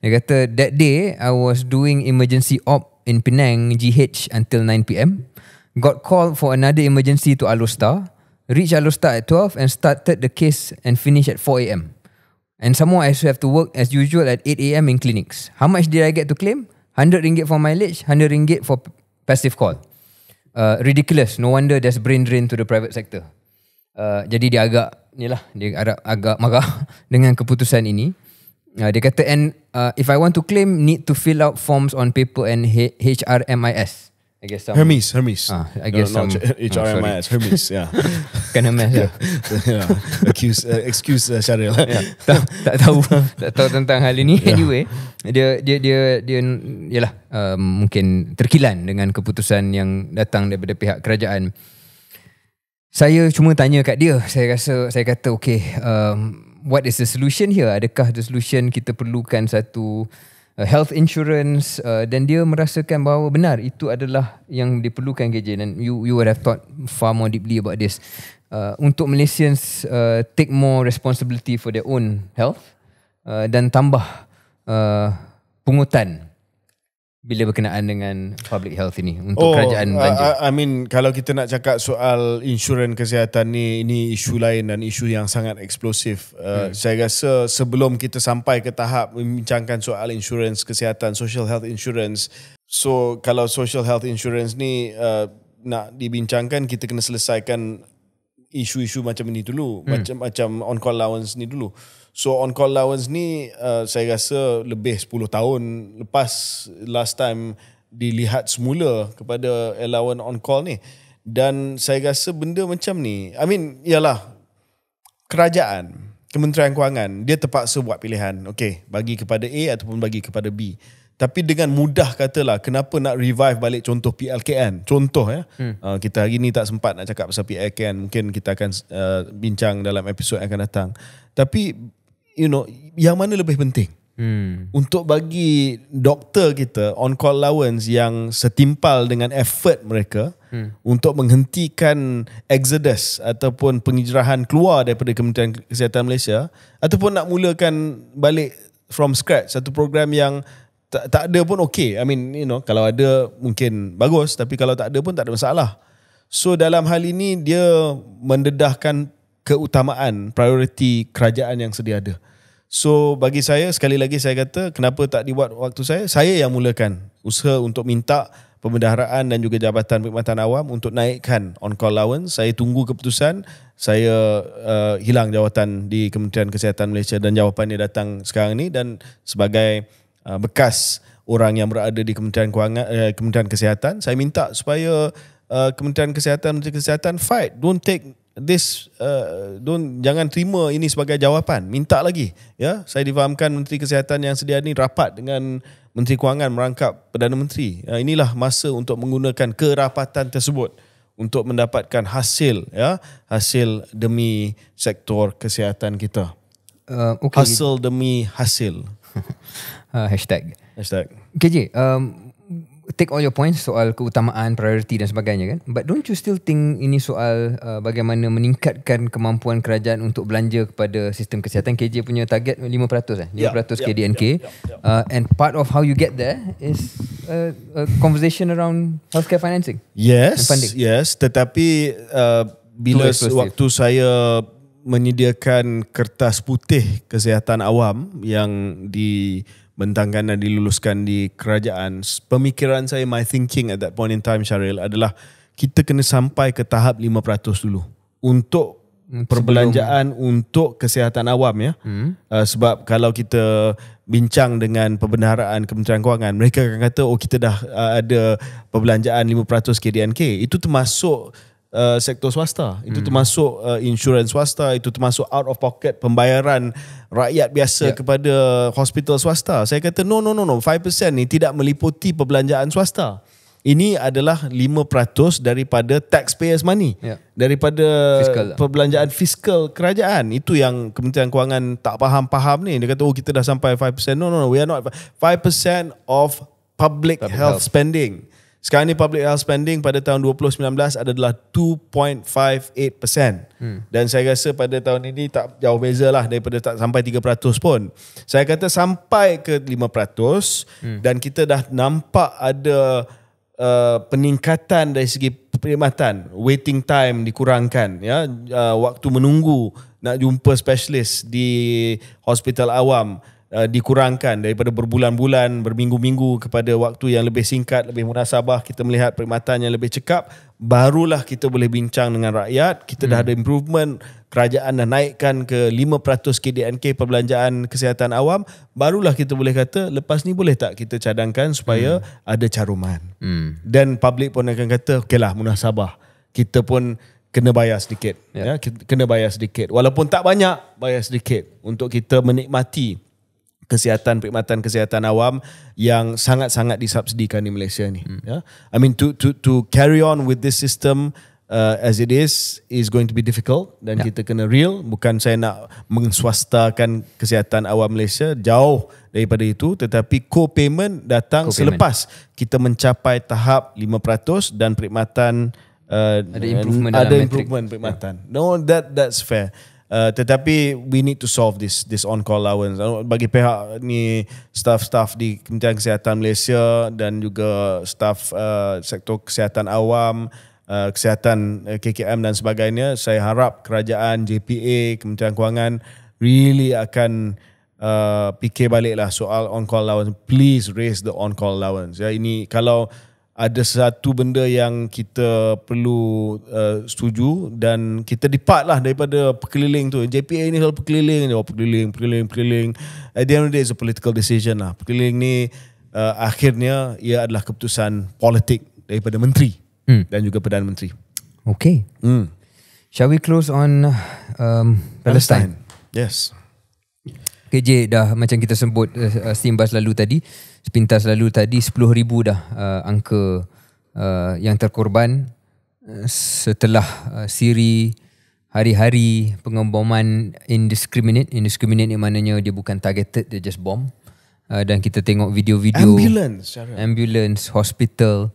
[SPEAKER 1] Dia kata, that day I was doing emergency op in Penang GH until 9pm. Got called for another emergency to Alostar. Reach Alostar at 12 and started the case and finish at 4am. And some more I still have to work as usual at 8am in clinics. How much did I get to claim? 100 ringgit for mileage, 100 ringgit for passive call. Uh, ridiculous. No wonder there's brain drain to the private sector. Uh, jadi dia agak, ni lah, dia agak, agak marah dengan keputusan ini. Uh, dia kata, and uh, if I want to claim, need to fill out forms on paper and H- HRMIS. I guess I'm, Hermes, Hermes. Ah, I guess no, not h r m s h r m s Hermes, yeah. Can I Yeah. Excuse,
[SPEAKER 2] uh, excuse uh, Syaril. Yeah. tahu
[SPEAKER 1] tidak tahu tentang hal ini. Yeah. Anyway, dia dia dia dia yalah, um, mungkin terkilan dengan keputusan yang datang daripada pihak kerajaan. Saya cuma tanya kat dia. Saya rasa saya kata okay. um, what is the solution here? Adakah the solution kita perlukan satu uh, health insurance uh, dan dia merasakan bahawa benar itu adalah yang diperlukan KJ dan you you would have thought far more deeply about this uh, untuk Malaysians uh, take more responsibility for their own health uh, dan tambah uh, pungutan bila berkenaan dengan public health ini untuk oh, kerajaan belanja?
[SPEAKER 2] Oh, I mean kalau kita nak cakap soal insurans kesihatan ni ini isu lain dan isu yang sangat eksplosif. Uh, hmm. Saya rasa sebelum kita sampai ke tahap membincangkan soal insurans kesihatan social health insurance so kalau social health insurance ni uh, nak dibincangkan kita kena selesaikan isu-isu macam ini dulu hmm. macam macam on call allowance ni dulu. So on call allowance ni uh, saya rasa lebih 10 tahun lepas last time dilihat semula kepada allowance on call ni. Dan saya rasa benda macam ni, I mean ialah kerajaan, kementerian kewangan, dia terpaksa buat pilihan. Okay, bagi kepada A ataupun bagi kepada B. Tapi dengan mudah katalah kenapa nak revive balik contoh PLKN. Contoh ya. Hmm. Uh, kita hari ni tak sempat nak cakap pasal PLKN. Mungkin kita akan uh, bincang dalam episod yang akan datang. Tapi you know yang mana lebih penting hmm. untuk bagi doktor kita on call allowance yang setimpal dengan effort mereka hmm. untuk menghentikan exodus ataupun penghijrahan keluar daripada Kementerian Kesihatan Malaysia ataupun nak mulakan balik from scratch satu program yang tak, tak ada pun okay. I mean, you know, kalau ada mungkin bagus. Tapi kalau tak ada pun tak ada masalah. So dalam hal ini, dia mendedahkan keutamaan prioriti kerajaan yang sedia ada. So bagi saya sekali lagi saya kata kenapa tak dibuat waktu saya? Saya yang mulakan usaha untuk minta pembendaharaan dan juga jabatan perkhidmatan awam untuk naikkan on call allowance. Saya tunggu keputusan. Saya uh, hilang jawatan di Kementerian Kesihatan Malaysia dan jawapan dia datang sekarang ini dan sebagai uh, bekas orang yang berada di Kementerian Kewangan uh, Kementerian Kesihatan, saya minta supaya uh, Kementerian Kesihatan Menteri Kesihatan fight don't take this uh, don't jangan terima ini sebagai jawapan minta lagi ya saya difahamkan menteri kesihatan yang sedia ini rapat dengan menteri kewangan merangkap perdana menteri ya, inilah masa untuk menggunakan kerapatan tersebut untuk mendapatkan hasil ya hasil demi sektor kesihatan kita uh, okay. hasil demi hasil uh, hashtag hashtag
[SPEAKER 1] Okay um, take all your points soal keutamaan priority dan sebagainya kan but don't you still think ini soal uh, bagaimana meningkatkan kemampuan kerajaan untuk belanja kepada sistem kesihatan KJ punya target 5% eh 5% ya, yeah, KDNK yeah, yeah, yeah, yeah. Uh, and part of how you get there is a, uh, a conversation around healthcare financing
[SPEAKER 2] yes yes tetapi uh, bila waktu saya menyediakan kertas putih kesihatan awam yang di mentangkan dan diluluskan di kerajaan pemikiran saya my thinking at that point in time Syaril adalah kita kena sampai ke tahap 5% dulu untuk hmm, Sebelum. perbelanjaan untuk kesihatan awam ya hmm. uh, sebab kalau kita bincang dengan pembenaraan Kementerian Kewangan mereka akan kata oh kita dah uh, ada perbelanjaan 5% KDNK itu termasuk Uh, sektor swasta. Itu hmm. termasuk uh, insurans swasta, itu termasuk out of pocket pembayaran rakyat biasa yeah. kepada hospital swasta. Saya kata no no no no 5% ni tidak meliputi perbelanjaan swasta. Ini adalah 5% daripada taxpayers money. Yeah. Daripada fiskal perbelanjaan fiskal kerajaan. Itu yang Kementerian Kewangan tak faham-faham ni. Dia kata oh kita dah sampai 5%. No no no we are not 5% of public, public health, health spending. Sekarang ni public health spending pada tahun 2019 adalah 2.58%. Hmm. Dan saya rasa pada tahun ini tak jauh beza lah daripada tak sampai 3% pun. Saya kata sampai ke 5% hmm. dan kita dah nampak ada uh, peningkatan dari segi perkhidmatan. Waiting time dikurangkan. ya uh, Waktu menunggu nak jumpa specialist di hospital awam uh, dikurangkan daripada berbulan-bulan, berminggu-minggu kepada waktu yang lebih singkat, lebih munasabah, kita melihat perkhidmatan yang lebih cekap, barulah kita boleh bincang dengan rakyat. Kita hmm. dah ada improvement, kerajaan dah naikkan ke 5% KDNK perbelanjaan kesihatan awam, barulah kita boleh kata lepas ni boleh tak kita cadangkan supaya hmm. ada caruman. Hmm. Dan publik pun akan kata, okeylah munasabah. Kita pun kena bayar sedikit yeah. ya, ya kena bayar sedikit walaupun tak banyak bayar sedikit untuk kita menikmati kesihatan perkhidmatan kesihatan awam yang sangat-sangat disubsidikan di Malaysia ni hmm. yeah i mean to to to carry on with this system uh, as it is is going to be difficult dan yeah. kita kena real bukan saya nak mengswastakan kesihatan awam Malaysia jauh daripada itu tetapi co-payment datang co selepas kita mencapai tahap 5% dan perkhidmatan uh, ada improvement ada dalam improvement ya. perkhidmatan yeah. no that that's fair Uh, tetapi we need to solve this this on call allowance uh, bagi pihak ni staff-staff di Kementerian Kesihatan Malaysia dan juga staff uh, sektor kesihatan awam uh, kesihatan uh, KKM dan sebagainya saya harap kerajaan JPA Kementerian Kewangan really akan uh, fikir baliklah soal on call allowance please raise the on call allowance ya ini kalau ada satu benda yang kita perlu uh, setuju dan kita depart lah daripada perkeliling tu. JPA ni kalau perkeliling, oh, perkeliling, perkeliling, perkeliling. At the end of the day, a political decision lah. Perkeliling ni uh, akhirnya ia adalah keputusan politik daripada menteri hmm. dan juga Perdana Menteri.
[SPEAKER 1] Okay. Hmm. Shall we close on um, Palestine? Palestine. Yes. KJ dah macam kita sebut uh, Steam lalu tadi Sepintas lalu tadi 10,000 dah uh, Angka uh, yang terkorban Setelah uh, siri Hari-hari pengemboman indiscriminate Indiscriminate ni maknanya dia bukan targeted Dia just bomb uh, Dan kita tengok video-video Ambulance Syarat. Ambulance, hospital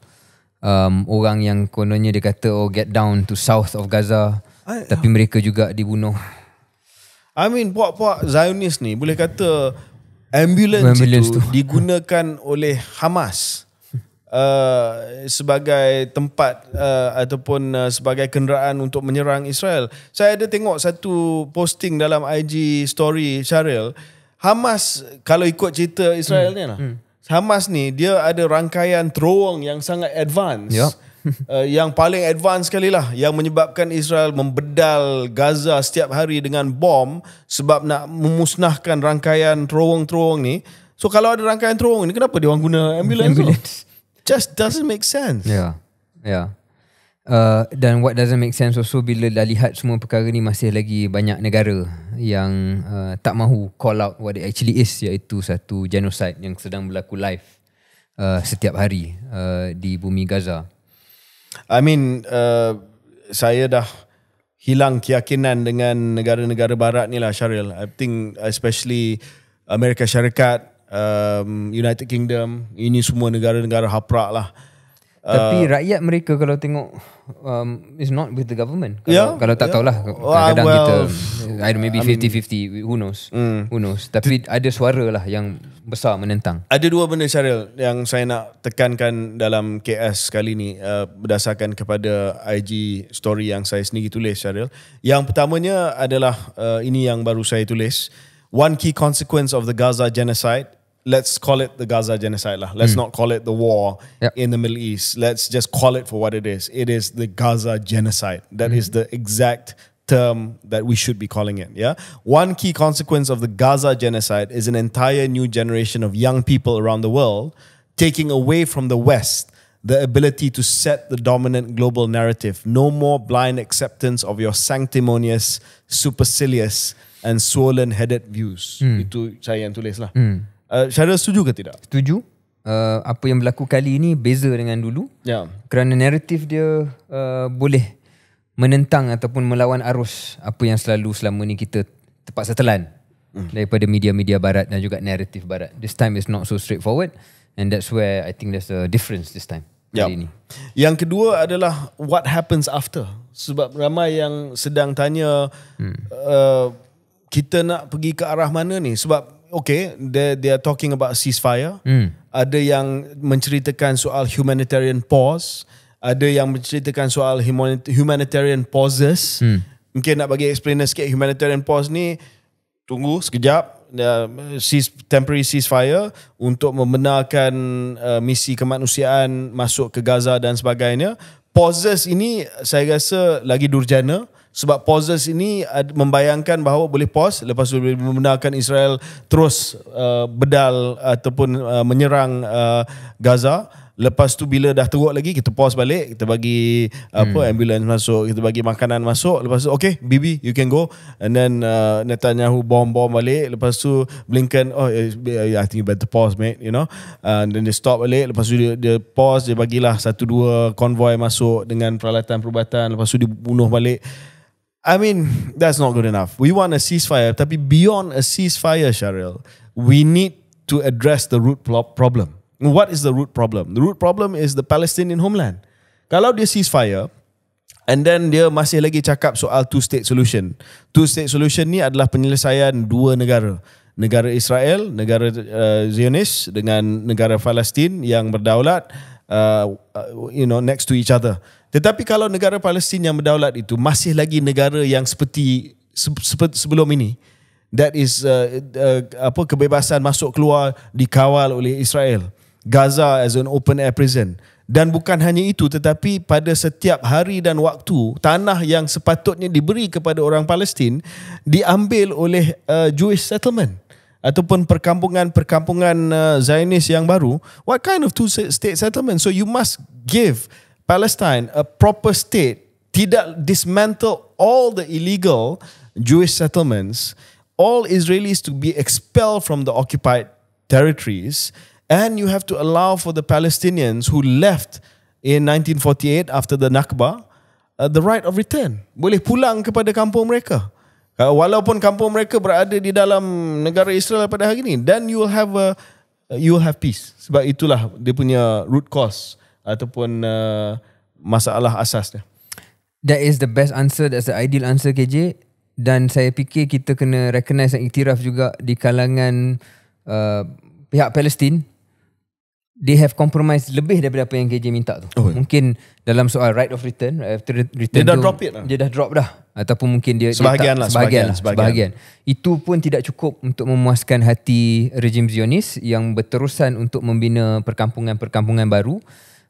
[SPEAKER 1] um, Orang yang kononnya dia kata Oh get down to south of Gaza I, Tapi uh, mereka juga dibunuh
[SPEAKER 2] I mean puak-puak Zionis ni boleh kata ambulans ambulance itu tu. digunakan oleh Hamas uh, sebagai tempat uh, ataupun uh, sebagai kenderaan untuk menyerang Israel. Saya ada tengok satu posting dalam IG story Syaril. Hamas kalau ikut cerita Israel hmm. ni lah. Hmm. Hamas ni dia ada rangkaian terowong yang sangat advance. Yep uh, yang paling advance sekali lah yang menyebabkan Israel membedal Gaza setiap hari dengan bom sebab nak memusnahkan rangkaian terowong-terowong ni. So kalau ada rangkaian terowong ni kenapa dia orang guna ambulans? ambulans. Just doesn't make sense.
[SPEAKER 1] Ya. Yeah. Ya. Yeah.
[SPEAKER 2] Uh, dan what doesn't make sense also
[SPEAKER 1] bila dah lihat semua perkara ni masih lagi banyak negara yang uh, tak mahu call out what it actually is iaitu satu genocide yang sedang berlaku live uh, setiap hari
[SPEAKER 2] uh, di bumi Gaza. I mean uh, saya dah hilang keyakinan dengan negara-negara barat ni lah Syaril. I think especially Amerika Syarikat, um, United Kingdom, ini semua negara-negara haprak lah. Tapi uh,
[SPEAKER 1] rakyat mereka kalau tengok um, is not with the government. Kalau, yeah, kalau tak yeah. tahulah kadang-kadang well, well, kita I don't maybe 50-50 I mean, who knows. Mm, who knows. Tapi th- ada suara lah yang besar menentang.
[SPEAKER 2] Ada dua benda Syaril yang saya nak tekankan dalam KS kali ni uh, berdasarkan kepada IG story yang saya sendiri tulis Syaril. Yang pertamanya adalah uh, ini yang baru saya tulis. One key consequence of the Gaza genocide let's call it the Gaza genocide. Lah. Let's mm. not call it the war yep. in the Middle East. Let's just call it for what it is. It is the Gaza genocide. That mm. is hmm. the exact term that we should be calling it. Yeah. One key consequence of the Gaza genocide is an entire new generation of young people around the world taking away from the West the ability to set the dominant global narrative. No more blind acceptance of your sanctimonious, supercilious, and swollen-headed views. Mm. Itu saya yang tulis lah. Mm. Uh, Syara setuju ke tidak? Setuju. Uh, apa yang berlaku kali ini
[SPEAKER 1] beza dengan dulu. Ya. Yeah. Kerana naratif dia uh, boleh menentang ataupun melawan arus apa yang selalu selama ini kita terpaksa telan mm. daripada media-media barat dan juga naratif barat. This time is not so straightforward and that's where I think there's a difference this time. Yep. Kali ya. ini.
[SPEAKER 2] Yang kedua adalah what happens after. Sebab ramai yang sedang tanya hmm. uh, kita nak pergi ke arah mana ni sebab okay, they they are talking about ceasefire. Mm. Ada yang menceritakan soal humanitarian pause. Ada yang menceritakan soal humanitarian pauses. Mm. Mungkin nak bagi explainer sikit humanitarian pause ni tunggu sekejap ya, cease temporary ceasefire untuk membenarkan uh, misi kemanusiaan masuk ke Gaza dan sebagainya. Pauses ini saya rasa lagi durjana. Sebab pauses ini membayangkan bahawa boleh pause lepas tu boleh membenarkan Israel terus uh, bedal ataupun uh, menyerang uh, Gaza. Lepas tu bila dah teruk lagi kita pause balik, kita bagi hmm. apa ambulans masuk, kita bagi makanan masuk. Lepas tu okay Bibi you can go and then uh, Netanyahu bom-bom balik. Lepas tu Blinken oh eh, eh, I think you better pause mate you know. Uh, and then they stop balik, lepas tu dia, dia pause, dia bagilah satu dua konvoy masuk dengan peralatan perubatan. Lepas tu dibunuh balik. I mean, that's not good enough. We want a ceasefire, tapi beyond a ceasefire, Sharil, we need to address the root problem. What is the root problem? The root problem is the Palestinian homeland. Kalau dia ceasefire, and then dia masih lagi cakap soal two-state solution. Two-state solution ni adalah penyelesaian dua negara. Negara Israel, negara uh, Zionis dengan negara Palestin yang berdaulat, uh, uh you know, next to each other. Tetapi kalau negara Palestin yang berdaulat itu masih lagi negara yang seperti sebelum ini that is uh, uh, apa kebebasan masuk keluar dikawal oleh Israel. Gaza as an open air prison. Dan bukan hanya itu tetapi pada setiap hari dan waktu tanah yang sepatutnya diberi kepada orang Palestin diambil oleh uh, Jewish settlement ataupun perkampungan-perkampungan uh, Zionis yang baru. What kind of two state settlement? So you must give Palestine, a proper state, tidak dismantle all the illegal Jewish settlements, all Israelis to be expelled from the occupied territories, and you have to allow for the Palestinians who left in 1948 after the Nakba, uh, the right of return. Boleh pulang kepada kampung mereka. Uh, walaupun kampung mereka berada di dalam negara Israel pada hari ini. Then you will have a, you will have peace. Sebab itulah dia punya root cause ataupun uh, masalah asasnya?
[SPEAKER 1] That is the best answer, that's the ideal answer KJ. Dan saya fikir kita kena recognize dan iktiraf juga di kalangan uh, pihak Palestin they have compromised lebih daripada apa yang KJ minta tu. Oh, yeah. Mungkin dalam soal right of return, right uh, after return dia tu, dah drop it lah. Dia dah drop dah. Ataupun mungkin dia sebahagian dia tak, lah, sebahagian, sebahagian, lah, lah, sebahagian. sebahagian. Itu pun tidak cukup untuk memuaskan hati rejim Zionis yang berterusan untuk membina perkampungan-perkampungan baru.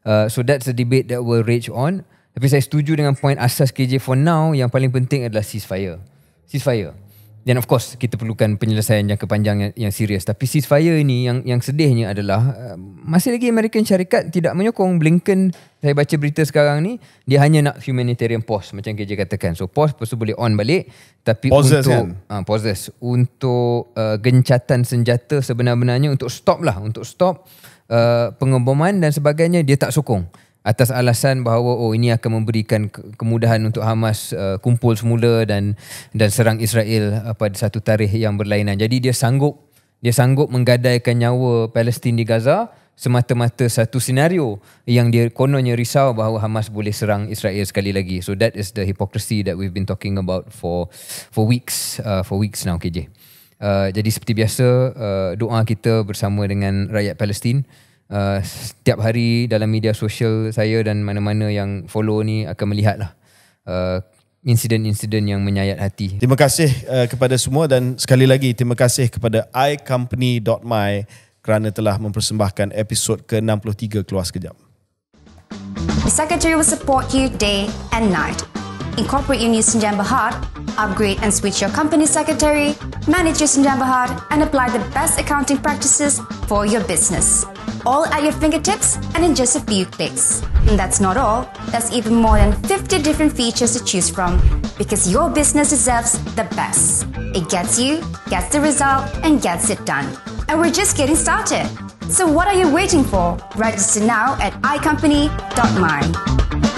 [SPEAKER 1] Uh, so that's the debate that will rage on. Tapi saya setuju dengan point asas KJ for now yang paling penting adalah ceasefire. Ceasefire. Dan of course kita perlukan penyelesaian jangka panjang yang, yang serius. Tapi ceasefire ini yang yang sedihnya adalah uh, masih lagi American syarikat tidak menyokong Blinken. Saya baca berita sekarang ni dia hanya nak humanitarian pause macam KJ katakan. So pause pasal boleh on balik tapi pause untuk kan? uh, pauses untuk uh, gencatan senjata sebenar-benarnya untuk stop lah untuk stop uh, pengeboman dan sebagainya dia tak sokong atas alasan bahawa oh ini akan memberikan kemudahan untuk Hamas uh, kumpul semula dan dan serang Israel uh, pada satu tarikh yang berlainan. Jadi dia sanggup dia sanggup menggadaikan nyawa Palestin di Gaza semata-mata satu senario yang dia kononnya risau bahawa Hamas boleh serang Israel sekali lagi. So that is the hypocrisy that we've been talking about for for weeks uh, for weeks now KJ. Okay, Uh, jadi seperti biasa uh, doa kita bersama dengan rakyat Palestin uh, setiap hari dalam media sosial saya dan mana-mana yang follow ni akan melihatlah uh,
[SPEAKER 2] insiden-insiden yang menyayat hati. Terima kasih uh, kepada semua dan sekali lagi terima kasih kepada iCompany.my kerana telah mempersembahkan episod ke-63 keluar sekejap.
[SPEAKER 3] The Secretary will support you day and night. incorporate your needs in Jambohard, upgrade and switch your company secretary, manage your Jambohard, and apply the best accounting practices for your business. All at your fingertips and in just a few clicks. And that's not all, There's even more than 50 different features to choose from because your business deserves the best. It gets you, gets the result, and gets it done. And we're just getting started. So what are you waiting for? Register now at iCompany.my.